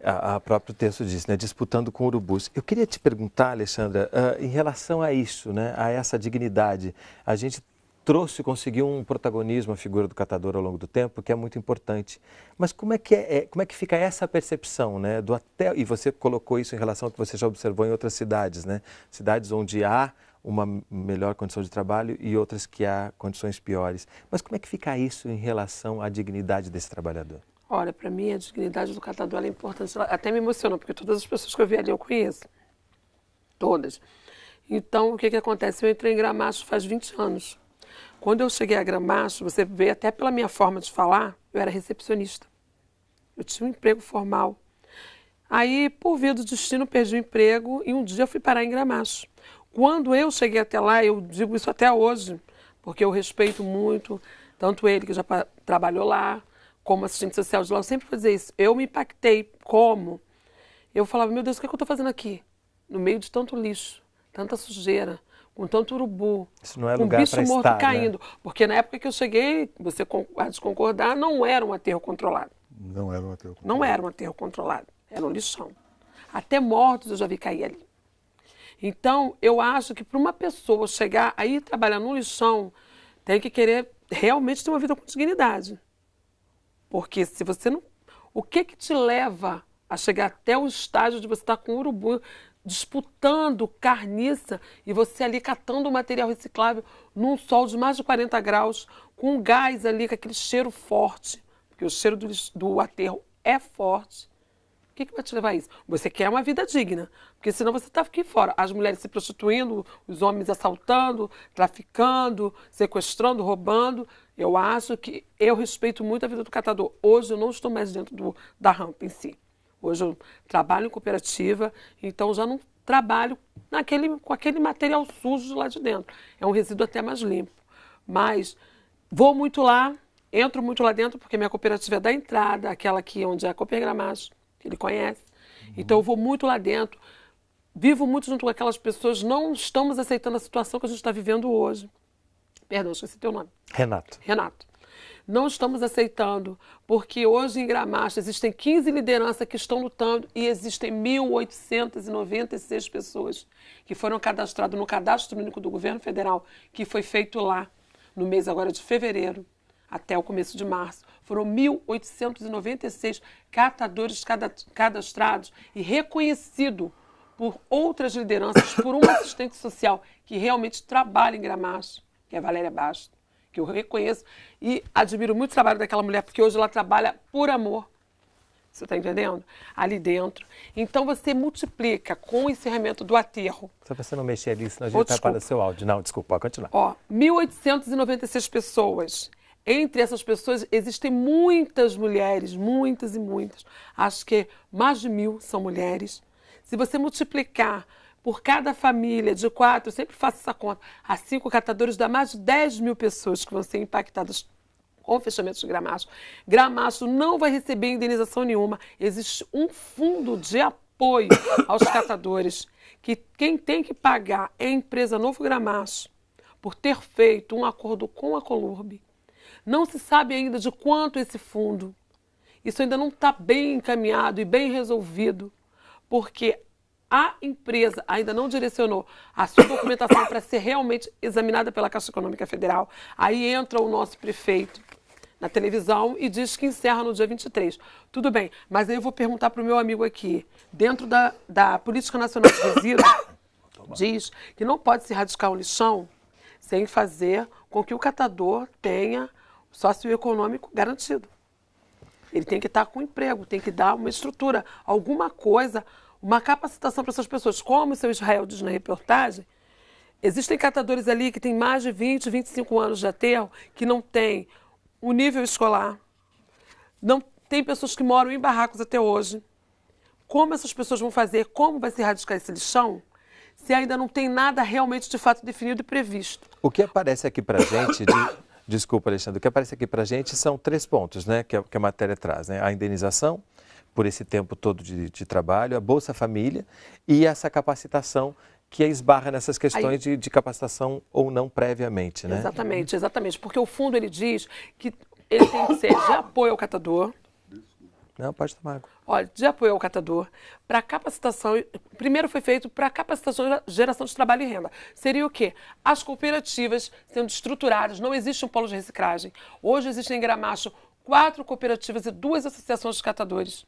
a, a próprio texto diz, né? Disputando com urubus. Eu queria te perguntar, Alexandra, uh, em relação a isso, né? A essa dignidade, a gente trouxe, conseguiu um protagonismo a figura do catador ao longo do tempo, que é muito importante. Mas como é que, é, é, como é que fica essa percepção, né? Do até, e você colocou isso em relação ao que você já observou em outras cidades, né? Cidades onde há uma melhor condição de trabalho e outras que há condições piores. Mas como é que fica isso em relação à dignidade desse trabalhador? Olha, para mim a dignidade do catador é importante. Ela até me emociona, porque todas as pessoas que eu vi ali eu conheço. Todas. Então, o que, que acontece? Eu entrei em Gramacho faz 20 anos. Quando eu cheguei a Gramacho, você vê até pela minha forma de falar, eu era recepcionista. Eu tinha um emprego formal. Aí, por via do destino, perdi o emprego e um dia eu fui parar em Gramacho. Quando eu cheguei até lá, eu digo isso até hoje, porque eu respeito muito, tanto ele que já trabalhou lá, como assistente social de lá, eu sempre fazia isso. Eu me impactei como? Eu falava, meu Deus, o que, é que eu estou fazendo aqui? No meio de tanto lixo, tanta sujeira, com tanto urubu, Isso não é com bicho morto né? caindo. Né? Porque na época que eu cheguei, você há de concordar, não era um aterro controlado. Não era um aterro controlado. Não era um aterro controlado, era um lixão. Até mortos eu já vi cair ali. Então, eu acho que para uma pessoa chegar aí trabalhar num lixão, tem que querer realmente ter uma vida com dignidade. Porque se você não. O que que te leva a chegar até o estágio de você estar tá com um urubu disputando carniça e você ali catando o material reciclável num sol de mais de 40 graus, com gás ali, com aquele cheiro forte, porque o cheiro do, do aterro é forte. O que, que vai te levar a isso? Você quer uma vida digna, porque senão você está aqui fora. As mulheres se prostituindo, os homens assaltando, traficando, sequestrando, roubando. Eu acho que eu respeito muito a vida do catador. Hoje eu não estou mais dentro do, da rampa em si. Hoje eu trabalho em cooperativa, então já não trabalho naquele, com aquele material sujo lá de dentro. É um resíduo até mais limpo. Mas vou muito lá, entro muito lá dentro, porque minha cooperativa é da entrada, aquela aqui onde é a Gramacho, ele conhece. Uhum. Então eu vou muito lá dentro, vivo muito junto com aquelas pessoas, não estamos aceitando a situação que a gente está vivendo hoje. Perdão, esqueci teu nome. Renato. Renato. Não estamos aceitando, porque hoje em Gramacho existem 15 lideranças que estão lutando e existem 1.896 pessoas que foram cadastradas no cadastro único do governo federal, que foi feito lá no mês agora de fevereiro até o começo de março. Foram 1.896 catadores cadastrados e reconhecido por outras lideranças, por um assistente social que realmente trabalha em Gramacho, que é a Valéria Bastos que eu reconheço e admiro muito o trabalho daquela mulher, porque hoje ela trabalha por amor. Você está entendendo? Ali dentro. Então você multiplica com o encerramento do aterro. Só para você não mexer ali, senão a gente oh, para o seu áudio. Não, desculpa, pode continuar. Ó, 1.896 pessoas. Entre essas pessoas existem muitas mulheres, muitas e muitas. Acho que mais de mil são mulheres. Se você multiplicar por cada família de quatro, sempre faço essa conta, há cinco catadores dá mais de 10 mil pessoas que vão ser impactadas com fechamento de Gramacho. Gramacho não vai receber indenização nenhuma. Existe um fundo de apoio [COUGHS] aos catadores, que quem tem que pagar é a empresa Novo Gramacho, por ter feito um acordo com a Colurbe. Não se sabe ainda de quanto esse fundo. Isso ainda não está bem encaminhado e bem resolvido, porque a empresa ainda não direcionou a sua documentação para ser realmente examinada pela Caixa Econômica Federal, aí entra o nosso prefeito na televisão e diz que encerra no dia 23. Tudo bem, mas aí eu vou perguntar para o meu amigo aqui. Dentro da, da Política Nacional de Resíduos, [COUGHS] diz que não pode se radicar o lixão sem fazer com que o catador tenha socioeconômico garantido. Ele tem que estar com emprego, tem que dar uma estrutura, alguma coisa uma capacitação para essas pessoas, como o seu Israel diz na reportagem, Existem catadores ali que têm mais de 20, 25 anos de aterro, que não têm o um nível escolar. Não tem pessoas que moram em barracos até hoje. Como essas pessoas vão fazer? Como vai se erradicar esse lixão? Se ainda não tem nada realmente de fato definido e previsto. O que aparece aqui para gente, de... [COUGHS] desculpa Alexandre, o que aparece aqui para gente são três pontos, né, que a, que a matéria traz, né? A indenização, por esse tempo todo de, de trabalho, a Bolsa Família e essa capacitação que esbarra nessas questões Aí, de, de, capacitação ou não previamente, né? Exatamente, exatamente, porque o fundo ele diz que ele tem que ser de apoio ao catador. Não, pode tomar água. Olha, de apoio ao catador, para capacitação, primeiro foi feito para capacitação geração de trabalho e renda. Seria o quê? As cooperativas sendo estruturadas, não existe um polo de reciclagem. Hoje existem em Gramacho quatro cooperativas e duas associações de catadores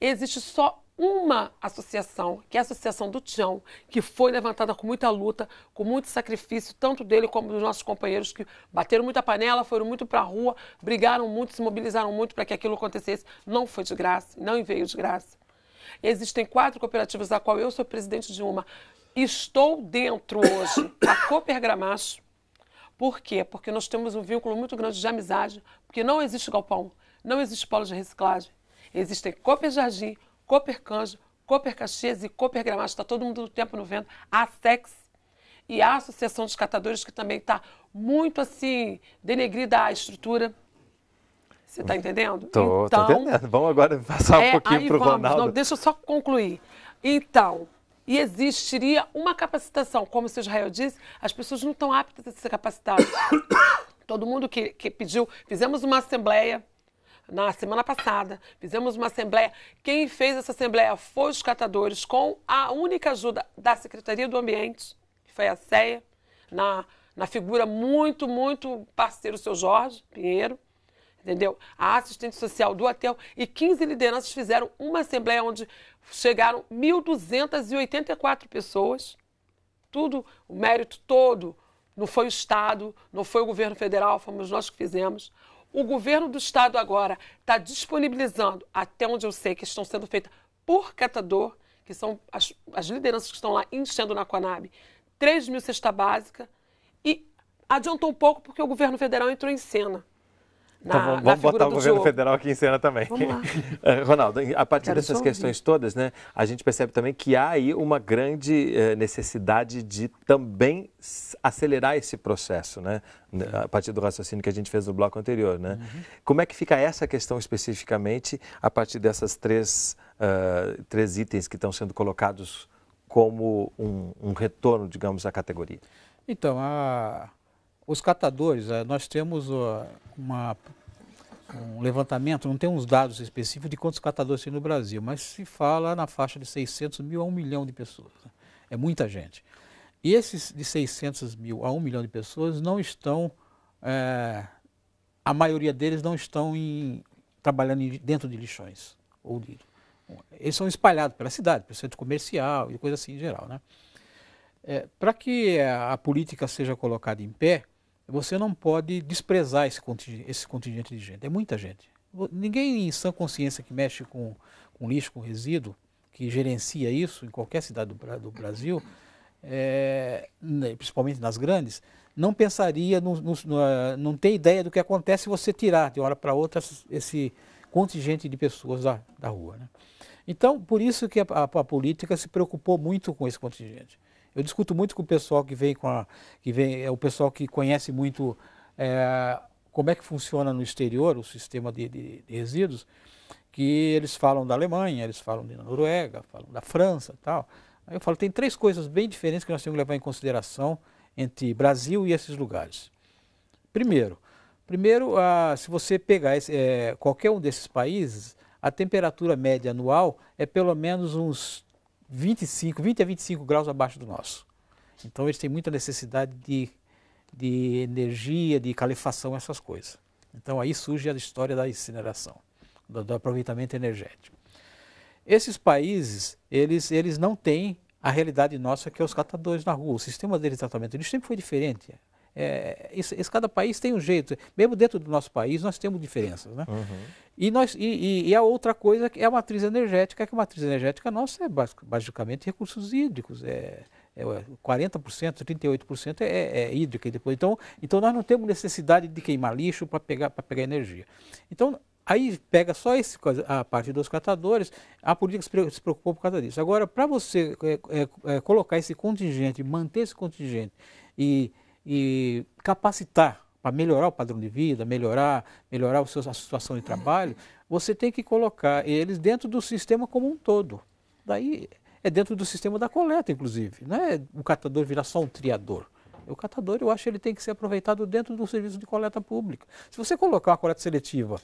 existe só uma associação, que é a Associação do Tião, que foi levantada com muita luta, com muito sacrifício, tanto dele como dos nossos companheiros que bateram muita panela, foram muito para a rua, brigaram muito, se mobilizaram muito para que aquilo acontecesse. Não foi de graça, não veio de graça. Existem quatro cooperativas, a qual eu sou presidente de uma. Estou dentro hoje, a Cooper Gramacho. Por quê? Porque nós temos um vínculo muito grande de amizade, porque não existe galpão, não existe polo de reciclagem, Existem Cooper Jardim, Cooper Canjo, Cooper Caxias e Cooper Gramado. Está todo mundo no tempo no vento. A SEX e a Associação dos Catadores, que também está muito assim, denegrida a estrutura. Você está entendendo? Estou então, entendendo. Vamos agora passar é, um pouquinho para o Ronaldo. Não, deixa eu só concluir. Então, e existiria uma capacitação. Como o seu Israel disse, as pessoas não estão aptas a se capacitar. [COUGHS] Todo mundo que, que pediu, fizemos uma assembleia na semana passada, fizemos uma assembleia. Quem fez essa assembleia foi os catadores, com a única ajuda da Secretaria do Ambiente, que foi a CEA, na, na figura muito, muito parceiro, seu Jorge Pinheiro, entendeu? A assistente social do Atel e 15 lideranças fizeram uma assembleia onde chegaram 1.284 pessoas. Tudo, o mérito todo, não foi o Estado, não foi o governo federal, fomos nós que fizemos. O governo do estado agora está disponibilizando, até onde eu sei, que estão sendo feitas por catador, que são as, as lideranças que estão lá enchendo na Conab, 3 mil cesta básica. E adiantou um pouco porque o governo federal entrou em cena. Então na, então, vamos, botar o governo federal aqui em cena também. [LAUGHS] É, Ronaldo, a partir Quero dessas questões ouvir. todas, né, a gente percebe também que há aí uma grande eh, necessidade de também acelerar esse processo, né? A partir do raciocínio que a gente fez no bloco anterior, né? Uhum. Como é que fica essa questão especificamente a partir dessas três, uh, três itens que estão sendo colocados como um, um retorno, digamos, à categoria? Então, a os catadores, eh, nós temos uma, um levantamento, não temos dados específicos de quantos catadores tem no Brasil, mas se fala na faixa de 600 mil a 1 milhão de pessoas. Né? É muita gente. E esses de 600 mil a 1 milhão de pessoas não estão, é, a maioria deles não estão em, trabalhando dentro de lixões. ou de, Eles são espalhados pela cidade, pelo centro comercial e coisa assim em geral. Né? É, eh, Para que a política seja colocada em pé, você não pode desprezar esse contingente, esse contingente de gente. É muita gente. Ninguém em sã consciência que mexe com, com lixo, com resíduo, que gerencia isso em qualquer cidade do, do Brasil, é, né, principalmente nas grandes, não pensaria, no, no, no, eh, não tem ideia do que acontece se você tirar de hora para outra esse contingente de pessoas da, da rua. Né? Então, por isso que a, a, a política se preocupou muito com esse contingente. Eu discuto muito com o pessoal que vem com a, que vem, é o pessoal que conhece muito é, como é que funciona no exterior o sistema de, de, de, resíduos, que eles falam da Alemanha, eles falam da Noruega, falam da França, tal. Aí eu falo, tem três coisas bem diferentes que nós temos que levar em consideração entre Brasil e esses lugares. Primeiro, primeiro ah, se você pegar esse, é, qualquer um desses países, a temperatura média anual é pelo menos uns 25, 20 a 25 graus abaixo do nosso. Então eles têm muita necessidade de, de energia, de calefação, essas coisas. Então aí surge a história da incineração, do, do aproveitamento energético. Esses países, eles, eles não têm a realidade nossa que é os catadores na rua. O sistema de tratamento deles sempre foi diferente. É, esse, esse, cada país tem um jeito. Mesmo dentro do nosso país, nós temos diferenças. Né? Uhum. E, nós, e, e, a outra coisa é a matriz energética, que a matriz energética nossa é basicamente recursos hídricos. É, é 40%, 38% é, é, é hídrica. E depois, então, então nós não temos necessidade de queimar lixo para pegar, pegar energia. Então, Aí pega só esse, a parte dos catadores, a política se preocupou por causa disso. Agora, para você é, é, é colocar esse contingente, manter esse contingente e e capacitar para melhorar o padrão de vida, melhorar, melhorar a sua situação de trabalho, você tem que colocar eles dentro do sistema como um todo. Daí é dentro do sistema da coleta, inclusive. Não é o catador virar só um triador. O catador, eu acho, ele tem que ser aproveitado dentro do serviço de coleta pública. Se você colocar a coleta seletiva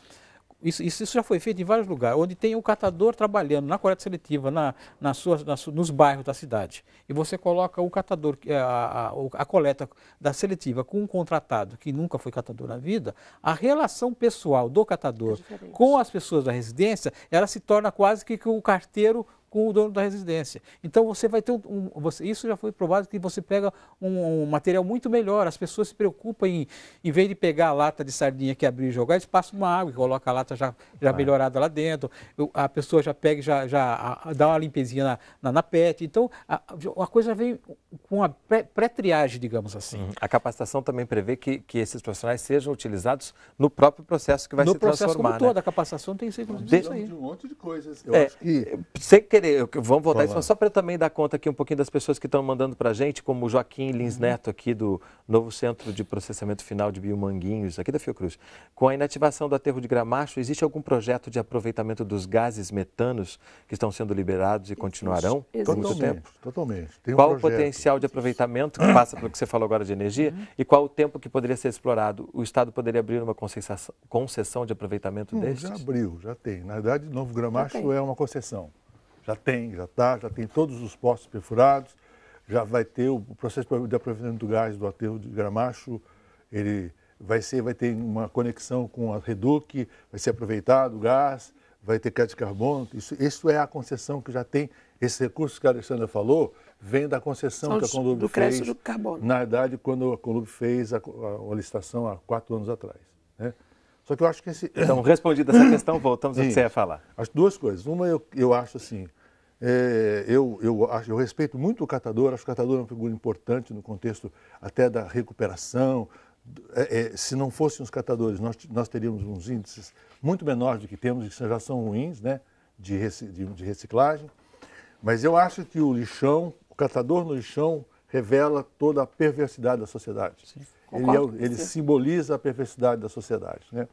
isso, isso, já foi feito em vários lugares, onde tem o catador trabalhando na coleta seletiva, na, na sua, na, nos bairros da cidade. E você coloca o catador, a, a, a, coleta da seletiva com um contratado que nunca foi catador na vida, a relação pessoal do catador é com as pessoas da residência, ela se torna quase que o carteiro com o dono da residência. Então você vai ter um, um você, isso já foi provado que você pega um, um, material muito melhor. As pessoas se preocupam em, em vez de pegar a lata de sardinha que abriu e jogar, eles passam uma água e coloca a lata já, já melhorada lá dentro. Eu, a pessoa já pega, já, já a, dá uma limpezinha na, na, na PET. Então a, a coisa vem com a pré-triagem, pré digamos assim. Uhum. A capacitação também prevê que, que esses profissionais sejam utilizados no próprio processo que vai no se transformar. No processo como né? todo, a capacitação tem que ser aí. de um monte de coisas. Eu é, acho que... Sem que vamos voltar isso, mas só para também dar conta aqui um pouquinho das pessoas que estão mandando para a gente, como o Joaquim Lins uhum. Neto aqui do novo Centro de Processamento Final de Biomanguinhos, aqui da Fiocruz. Com a inativação do aterro de Gramacho, existe algum projeto de aproveitamento dos gases metanos que estão sendo liberados e continuarão existe. por muito totalmente, tempo? Totalmente. Tem um qual projeto. o potencial de aproveitamento que passa pelo que você falou agora de energia uhum. e qual o tempo que poderia ser explorado? O Estado poderia abrir uma concessão de aproveitamento hum, Já abriu, já tem. Na verdade, Novo Gramacho é uma concessão já tem, já está, já tem todos os postos perfurados, já vai ter o processo de aproveitamento do gás do aterro de Gramacho, ele vai ser, vai ter uma conexão com a Reduc, vai ser aproveitado o gás, vai ter crédito de carbono, isso, isso é a concessão que já tem, esses recursos que a Alessandra falou, vem da concessão São que a Conlub fez, Do na verdade, quando a Colube fez a, a, a licitação há quatro anos atrás. Né? Só que eu acho que esse. Então, [COUGHS] respondida essa questão, voltamos ao que você ia falar. Acho duas coisas. Uma, eu, eu acho assim. É, eu, eu, acho, eu respeito muito o catador, acho que o catador é uma figura importante no contexto até da recuperação. É, é, se não fossem os catadores, nós, nós teríamos uns índices muito menores do que temos, que já são ruins, né, de, rec, de, de reciclagem. Mas eu acho que o lixão, o catador no lixão, revela toda a perversidade da sociedade. Sim. Ele, é, ele simboliza a perversidade da sociedade. Né?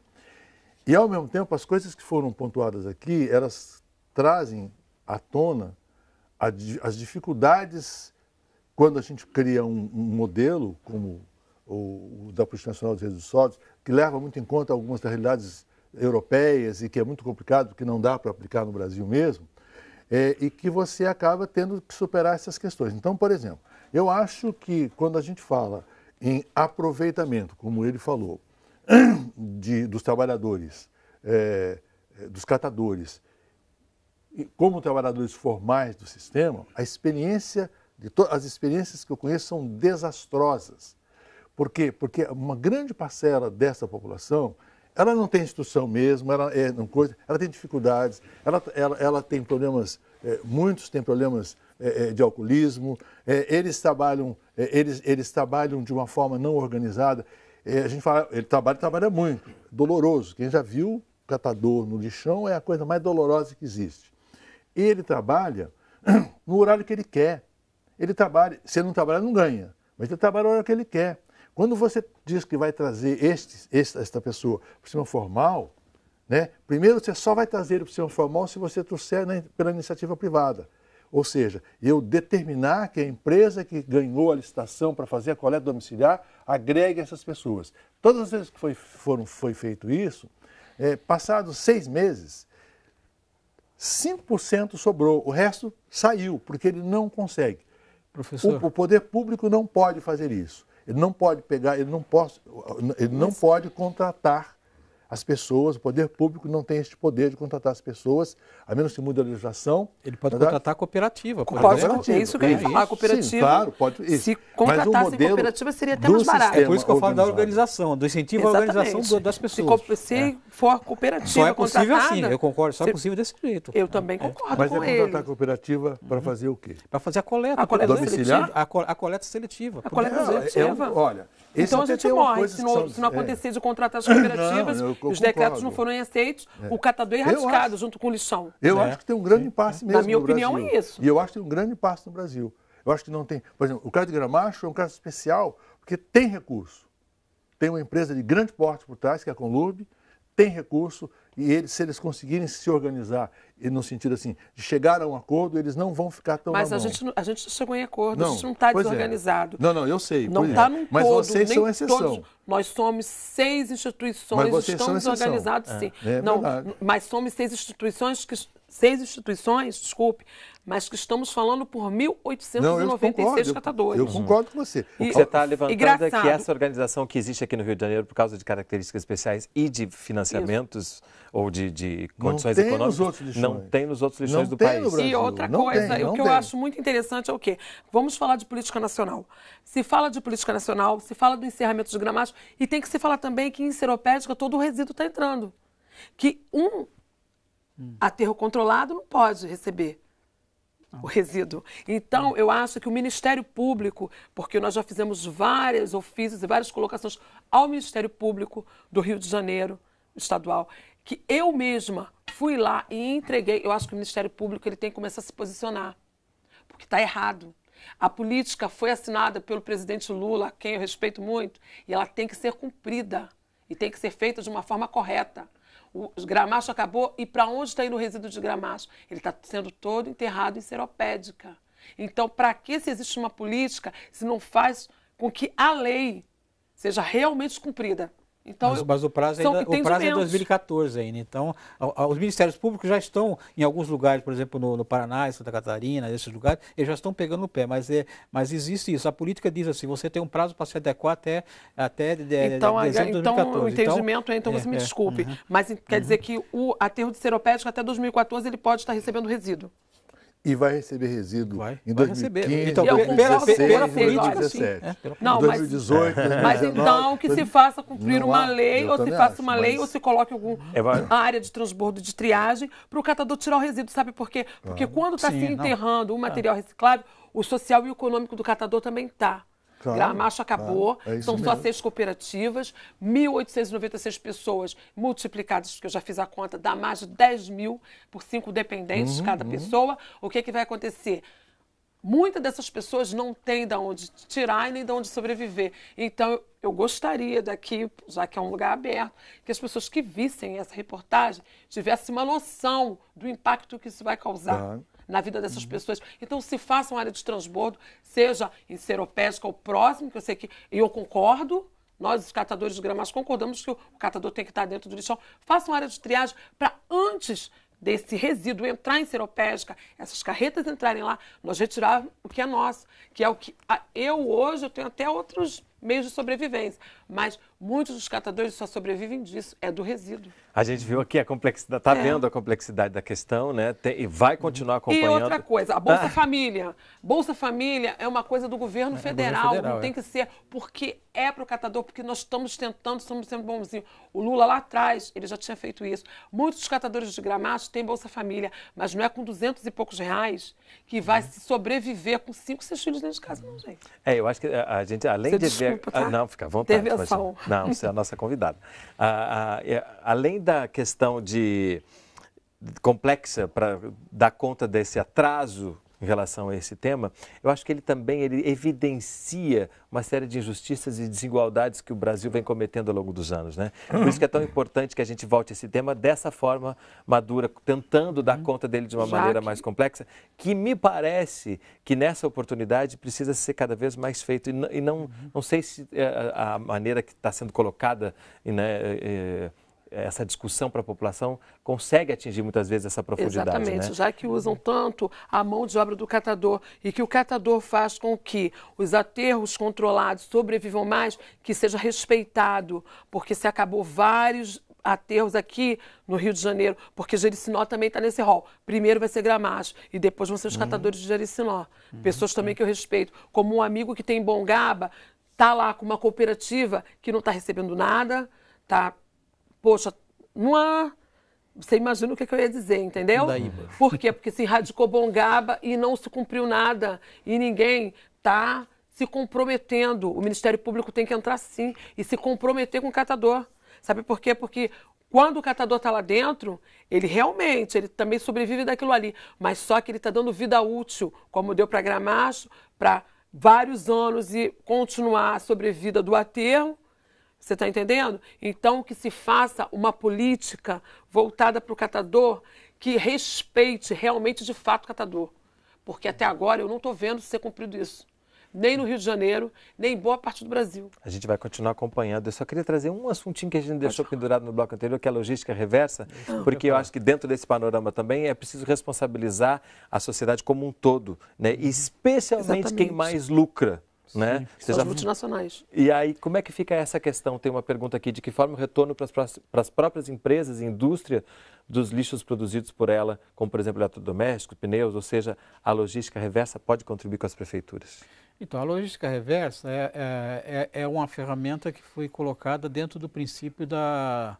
E, ao mesmo tempo, as coisas que foram pontuadas aqui, elas trazem à tona as dificuldades quando a gente cria um, um modelo como o, o da Política Nacional dos Resíduos Sólidos, que leva muito em conta algumas realidades europeias e que é muito complicado, que não dá para aplicar no Brasil mesmo, é, e que você acaba tendo que superar essas questões. Então, por exemplo, eu acho que quando a gente fala em aproveitamento, como ele falou, [CLEARS THROAT] de, dos trabalhadores, é, é, dos catadores, e como trabalhadores formais do sistema, a experiência de as experiências que eu conheço são desastrosas. Por quê? Porque uma grande parcela dessa população, ela não tem instrução mesmo, ela, é, não coisa, ela tem dificuldades, ela, ela, ela tem problemas, é, muitos têm problemas é, é, de alcoolismo, é, eles, trabalham, é, eles, eles trabalham de uma forma não organizada. É, a gente fala, ele trabalha, trabalha muito, doloroso. Quem já viu catador no lixão é a coisa mais dolorosa que existe. E ele trabalha [CLEARS THROAT] no horário que ele quer. Ele trabalha, se ele não trabalha não ganha, mas ele trabalha no horário que ele quer. Quando você diz que vai trazer este, esta pessoa para o sistema formal, né? primeiro você só vai trazer para o sistema formal se você trouxer pela iniciativa privada. Ou seja, eu determinar que a empresa que ganhou a licitação para fazer a coleta domiciliar agregue essas pessoas. Todas as vezes que foi, foram, foi feito isso, é, passados seis meses, 5% sobrou, o resto saiu, porque ele não consegue. Professor. O, o, poder público não pode fazer isso. Ele não pode pegar, ele não, pode, ele não pode contratar as pessoas, o poder público não tem este poder de contratar as pessoas, a menos que mude a legislação. Ele pode contratar a cooperativa, pode, Cooperativa. É isso que ele ia a cooperativa. Sim, claro, pode. Isso. Se contratassem cooperativa, seria até mais barato. É por isso que eu falo da organização, do incentivo Exatamente. à organização das pessoas. Se, se é. for cooperativa Só é possível assim, eu concordo, só é possível desse jeito. Eu também é. concordo Mas é com é contratar ele. a cooperativa para fazer o quê? Para fazer a coleta. A coleta seletiva. A, coleta seletiva. A coleta seletiva. É, olha, então Esse então a gente morre. Se não, são... se não, acontecer é. de contratar as cooperativas, não, eu, eu os decretos não foram aceitos, é. o catador é erradicado junto com o lixão. Eu né? acho que tem um grande impasse mesmo. Na minha opinião, Brasil. é isso. E eu acho que tem um grande impasse no Brasil. Eu acho que não tem. Por exemplo, o caso de Gramacho é um caso especial, porque tem recurso. Tem uma empresa de grande porte por trás, que é a Conlurb, tem recurso, e eles, se eles conseguirem se organizar no sentido assim, de chegar a um acordo, eles não vão ficar tão Mas a gente, a gente chegou em acordo, não, a gente não está é. desorganizado. É. Não, não, eu sei. Não está é. num Mas todo, vocês são exceção. Todos, nós somos seis instituições, estamos organizados, é. sim. É não, verdade. mas somos seis instituições que seis instituições, desculpe, mas que estamos falando por 1.896 Não, eu concordo, catadores. Eu, eu concordo com você. E, o que você está levantando é que essa organização que existe aqui no Rio de Janeiro, por causa de características especiais e de financiamentos Isso. ou de, de condições não econômicas, não tem nos outros lixões não do país. E outra não coisa, tem, o que tem. eu acho muito interessante é o quê? Vamos falar de política nacional. Se fala de política nacional, se fala do encerramento de gramáticos, e tem que se falar também que em Seropédica todo o resíduo está entrando. Que um Hum. Aterro controlado não pode receber o resíduo. Então, é. eu acho que o Ministério Público, porque nós já fizemos vários ofícios e várias colocações ao Ministério Público do Rio de Janeiro, estadual, que eu mesma fui lá e entreguei. Eu acho que o Ministério Público ele tem que começar a se posicionar, porque está errado. A política foi assinada pelo presidente Lula, a quem eu respeito muito, e ela tem que ser cumprida e tem que ser feita de uma forma correta o gramaço acabou e para onde está indo o resíduo de gramaço? Ele está sendo todo enterrado em seropédica. Então, para que se existe uma política se não faz com que a lei seja realmente cumprida? Então, mas, mas o prazo, são, ainda, o prazo é 2014 ainda. Então, a, a, os ministérios públicos já estão em alguns lugares, por exemplo, no, no Paraná, em Santa Catarina, nesses lugares, eles já estão pegando o pé. Mas, é, mas existe isso. A política diz assim: você tem um prazo para se adequar até, até de, então, de dezembro de 2014. Então, o então, entendimento então, é, então você é, me desculpe. uhum, mas quer uhum. dizer que o aterro de seropédica até 2014 ele pode estar recebendo resíduo e vai receber resíduo vai, em 2015, vai então, 2016, pela, pela, política, 2017. Sim, é. Não, 2018, mas, 2019, mas então que se faça cumprir uma lei, ou se faça acho, uma mas... lei, ou se coloque alguma é, área de transbordo de triagem para o catador tirar o resíduo, sabe por quê? Porque quando está se enterrando o um é. material reciclável, o social e o econômico do catador também está. Claro, Gramacho acabou, claro, é são então, mesmo. só seis cooperativas, 1.896 pessoas multiplicadas, porque eu já fiz a conta, dá mais de 10 mil por cinco dependentes uhum, cada uhum. pessoa. O que, é que vai acontecer? Muitas dessas pessoas não têm de onde tirar e nem de onde sobreviver. Então, eu gostaria daqui, já que é um lugar aberto, que as pessoas que vissem essa reportagem tivessem uma noção do impacto que isso vai causar. Claro na vida dessas uhum. pessoas. Então, se faça uma área de transbordo, seja em seropédica ou próximo, que eu sei que eu concordo, nós, os catadores de gramas, concordamos que o catador tem que estar dentro do lixão. Faça uma área de triagem para antes desse resíduo entrar em seropédica, essas carretas entrarem lá, nós retirar o que é nosso, que é o que eu hoje eu tenho até outros meios de sobrevivência mas muitos dos catadores só sobrevivem disso, é do resíduo. A gente viu aqui a complexidade, está é. vendo a complexidade da questão, né? Tem, e vai uhum. continuar acompanhando. E outra coisa, a Bolsa ah. Família. Bolsa Família é uma coisa do governo é, é federal, governo federal não é. tem que ser, porque é para o catador, porque nós estamos tentando, estamos sendo bonzinhos. O Lula lá atrás, ele já tinha feito isso. Muitos catadores de gramados têm Bolsa Família, mas não é com duzentos e poucos reais que vai uhum. se sobreviver com cinco, seis filhos dentro de casa, não, gente. É, eu acho que a gente, além Você de desculpa, ver... Tá? Não, fica à vontade. Imagina. Não, você é a nossa convidada. Ah, ah, além da questão de complexa para dar conta desse atraso em relação a esse tema, eu acho que ele também ele evidencia uma série de injustiças e desigualdades que o Brasil vem cometendo ao longo dos anos. Né? Por isso que é tão importante que a gente volte a esse tema dessa forma madura, tentando dar conta dele de uma Já maneira que... mais complexa, que me parece que nessa oportunidade precisa ser cada vez mais feito. E não, não sei se eh, a maneira que está sendo colocada né, eh, eh, essa discussão para a população consegue atingir muitas vezes essa profundidade. Né? Exatamente, né? já que usam tanto a mão de obra do catador e que o catador faz com que os aterros controlados sobrevivam mais, que seja respeitado, porque se acabou vários aterros aqui no Rio de Janeiro, porque Jericinó também está nesse rol. Primeiro vai ser Gramacho e depois vão ser os uhum. catadores de Jericinó. Uhum. Pessoas também que eu respeito, como um amigo que tem Bongaba, está lá com uma cooperativa que não está recebendo nada, está poxa, não há. Você imagina o que, que, eu ia dizer, entendeu? Daí, Por quê? Porque se radicou Bongaba e não se cumpriu nada. E ninguém tá se comprometendo. O Ministério Público tem que entrar sim e se comprometer com o catador. Sabe por quê? Porque quando o catador está lá dentro, ele realmente, ele também sobrevive daquilo ali, mas só que ele está dando vida útil, como deu para Gramacho, para vários anos e continuar a sobrevida do aterro você está entendendo? Então, que se faça uma política voltada para o catador que respeite realmente, de fato, o catador. Porque até agora eu não estou vendo ser cumprido isso. Nem no Rio de Janeiro, nem em boa parte do Brasil. A gente vai continuar acompanhando. Eu só queria trazer um assuntinho que a gente deixou pendurado no bloco anterior, que é a logística reversa, porque eu acho que dentro desse panorama também é preciso responsabilizar a sociedade como um todo, né? E uhum. especialmente Exatamente. quem mais lucra né? Seja... As multinacionais. E aí, como é que fica essa questão? Tem uma pergunta aqui, de que forma o retorno para as próprias empresas e indústria dos lixos produzidos por ela, como por exemplo eletrodomésticos, pneus, ou seja, a logística reversa pode contribuir com as prefeituras? Então, a logística reversa é, é, é, é uma ferramenta que foi colocada dentro do princípio da,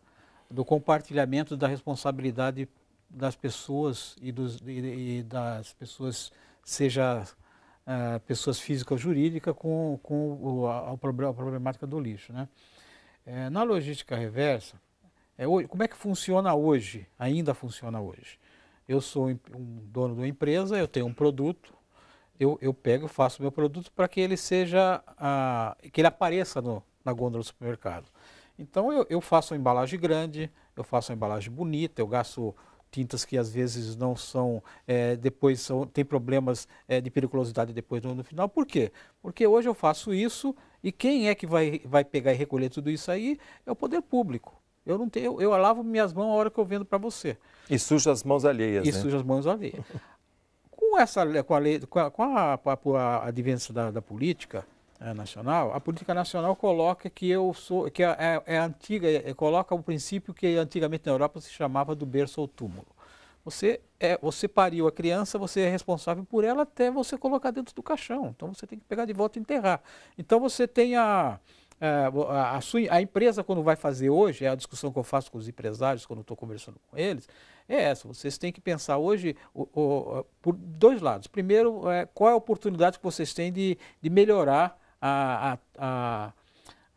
do compartilhamento da responsabilidade das pessoas e, dos, e, e das pessoas, seja uh, pessoas físicas ou jurídicas com, com o, a, a, problemática do lixo. Né? É, na logística reversa, é, hoje, como é que funciona hoje, ainda funciona hoje? Eu sou um dono de uma empresa, eu tenho um produto, eu, eu pego e faço meu produto para que ele seja, uh, que ele apareça no, na gôndola do supermercado. Então eu, eu faço uma embalagem grande, eu faço uma embalagem bonita, eu gasto tintas que às vezes não são, é, depois são, tem problemas é, de periculosidade depois no, no, final. Por quê? Porque hoje eu faço isso e quem é que vai, vai pegar e recolher tudo isso aí é o poder público. Eu não tenho, eu, eu lavo minhas mãos a hora que eu vendo para você. E suja as mãos alheias. E né? suja as mãos alheias. com essa, com a lei, com a, com a, a, a da, da política, é, nacional, a política nacional coloca que eu sou, que é, é, é antiga, é, coloca o princípio que antigamente na Europa se chamava do berço ao túmulo. Você é, você pariu a criança, você é responsável por ela até você colocar dentro do caixão. Então você tem que pegar de volta e enterrar. Então você tem a é, a, a, sua, a empresa quando vai fazer hoje, é a discussão que eu faço com os empresários quando estou conversando com eles, é essa. Vocês têm que pensar hoje o, o, por dois lados. Primeiro, é, qual é a oportunidade que vocês têm de, de melhorar a, a, a,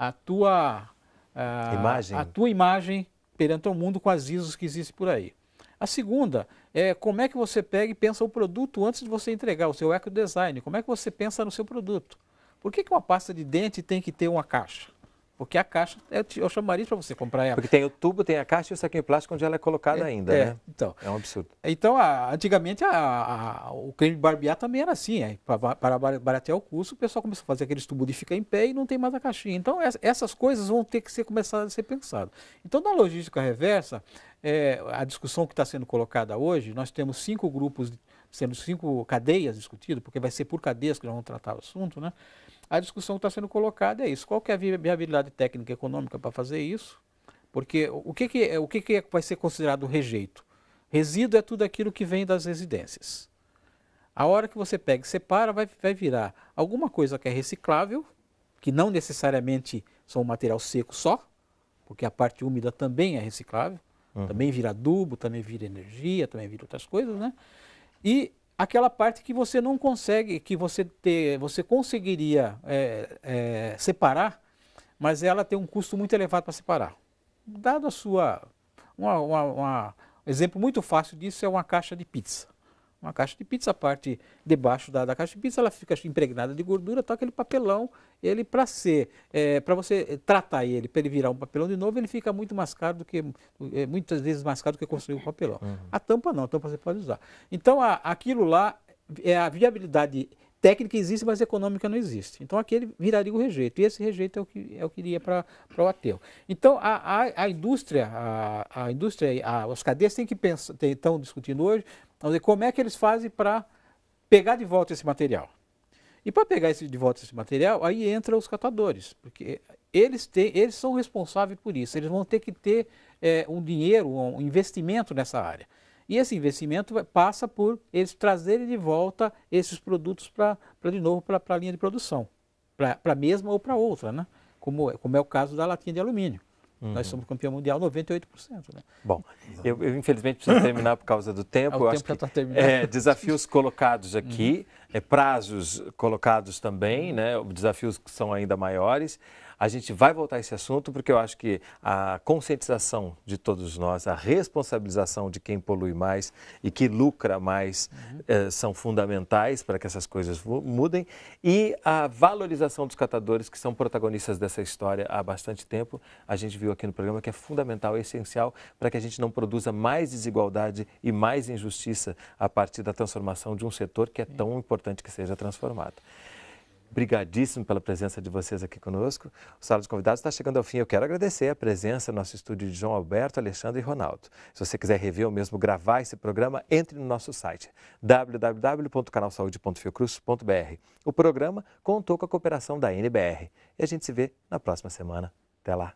a tua a, imagem. a tua imagem perante o mundo com as ISOs que existem por aí. A segunda é como é que você pega e pensa o produto antes de você entregar o seu eco design. Como é que você pensa no seu produto? Por que, que uma pasta de dente tem que ter uma caixa? Porque a caixa, eu, te, eu chamaria para você comprar ela. Porque tem o tubo, tem a caixa e o saquinho plástico onde ela é colocada é, ainda, é, né? Então, é um absurdo. Então, a, antigamente, a, a, o creme de barbear também era assim. É, para baratear o custo, o pessoal começou a fazer aqueles tubos de ficar em pé e não tem mais a caixinha. Então, essa, essas coisas vão ter que ser começadas a ser pensadas. Então, na logística reversa, é, a discussão que está sendo colocada hoje, nós temos cinco grupos, sendo cinco cadeias discutidas, porque vai ser por cadeias que nós vamos tratar o assunto, né? A discussão que está sendo colocada é isso. Qual que é a viabilidade técnica e econômica para fazer isso? Porque o que, que, o que, que vai ser considerado rejeito? Resíduo é tudo aquilo que vem das residências. A hora que você pega e separa, vai, vai virar alguma coisa que é reciclável, que não necessariamente são um material seco só, porque a parte úmida também é reciclável, uhum. também vira adubo, também vira energia, também vira outras coisas, né? E aquela parte que você não consegue, que você ter, você conseguiria é, é, separar, mas ela tem um custo muito elevado para separar. Dado a sua, uma, uma, uma, um exemplo muito fácil disso é uma caixa de pizza. Uma caixa de pizza, a parte debaixo da, da caixa de pizza, ela fica impregnada de gordura, tá aquele papelão, ele para ser, é, para você tratar ele, para ele virar um papelão de novo, ele fica muito mais caro do que, é, muitas vezes mais caro do que construir um papelão. Uhum. A tampa não, a tampa você pode usar. Então a, aquilo lá é a viabilidade técnica existe, mas econômica não existe. Então aquele viraria o rejeito. E esse rejeito é o que, é o que iria para o ateu. Então a, a, a indústria, a, a indústria, a, as cadeias têm que pensar, estão discutindo hoje, como é que eles fazem para pegar de volta esse material. E para pegar esse, de volta esse material, aí entram os catadores, porque eles, têm, eles são responsáveis por isso. Eles vão ter que ter é, um dinheiro, um investimento nessa área. E esse investimento passa por eles trazerem de volta esses produtos para de novo para a linha de produção, para a mesma ou para outra, né? como, é, como é o caso da latinha de alumínio. Uhum. Nós somos campeão mundial 98%. Né? Bom, eu, eu, infelizmente preciso terminar por causa do tempo. É, o tempo acho tá que, é, desafios colocados aqui, uhum. é, prazos colocados também, uhum. né? desafios que são ainda maiores. A gente vai voltar a esse assunto porque eu acho que a conscientização de todos nós, a responsabilização de quem polui mais e que lucra mais uhum. eh, são fundamentais para que essas coisas mudem e a valorização dos catadores que são protagonistas dessa história há bastante tempo. A gente viu aqui no programa que é fundamental, é essencial para que a gente não produza mais desigualdade e mais injustiça a partir da transformação de um setor que é tão importante que seja transformado. Obrigadíssimo pela presença de vocês aqui conosco. O Sala de Convidados está chegando ao fim. Eu quero agradecer a presença no nosso estúdio de João Alberto, Alexandre e Ronaldo. Se você quiser rever ou mesmo gravar esse programa, entre no nosso site www.canalsaude.fiocruz.br. O programa contou com a cooperação da NBR. E a gente se vê na próxima semana. Até lá!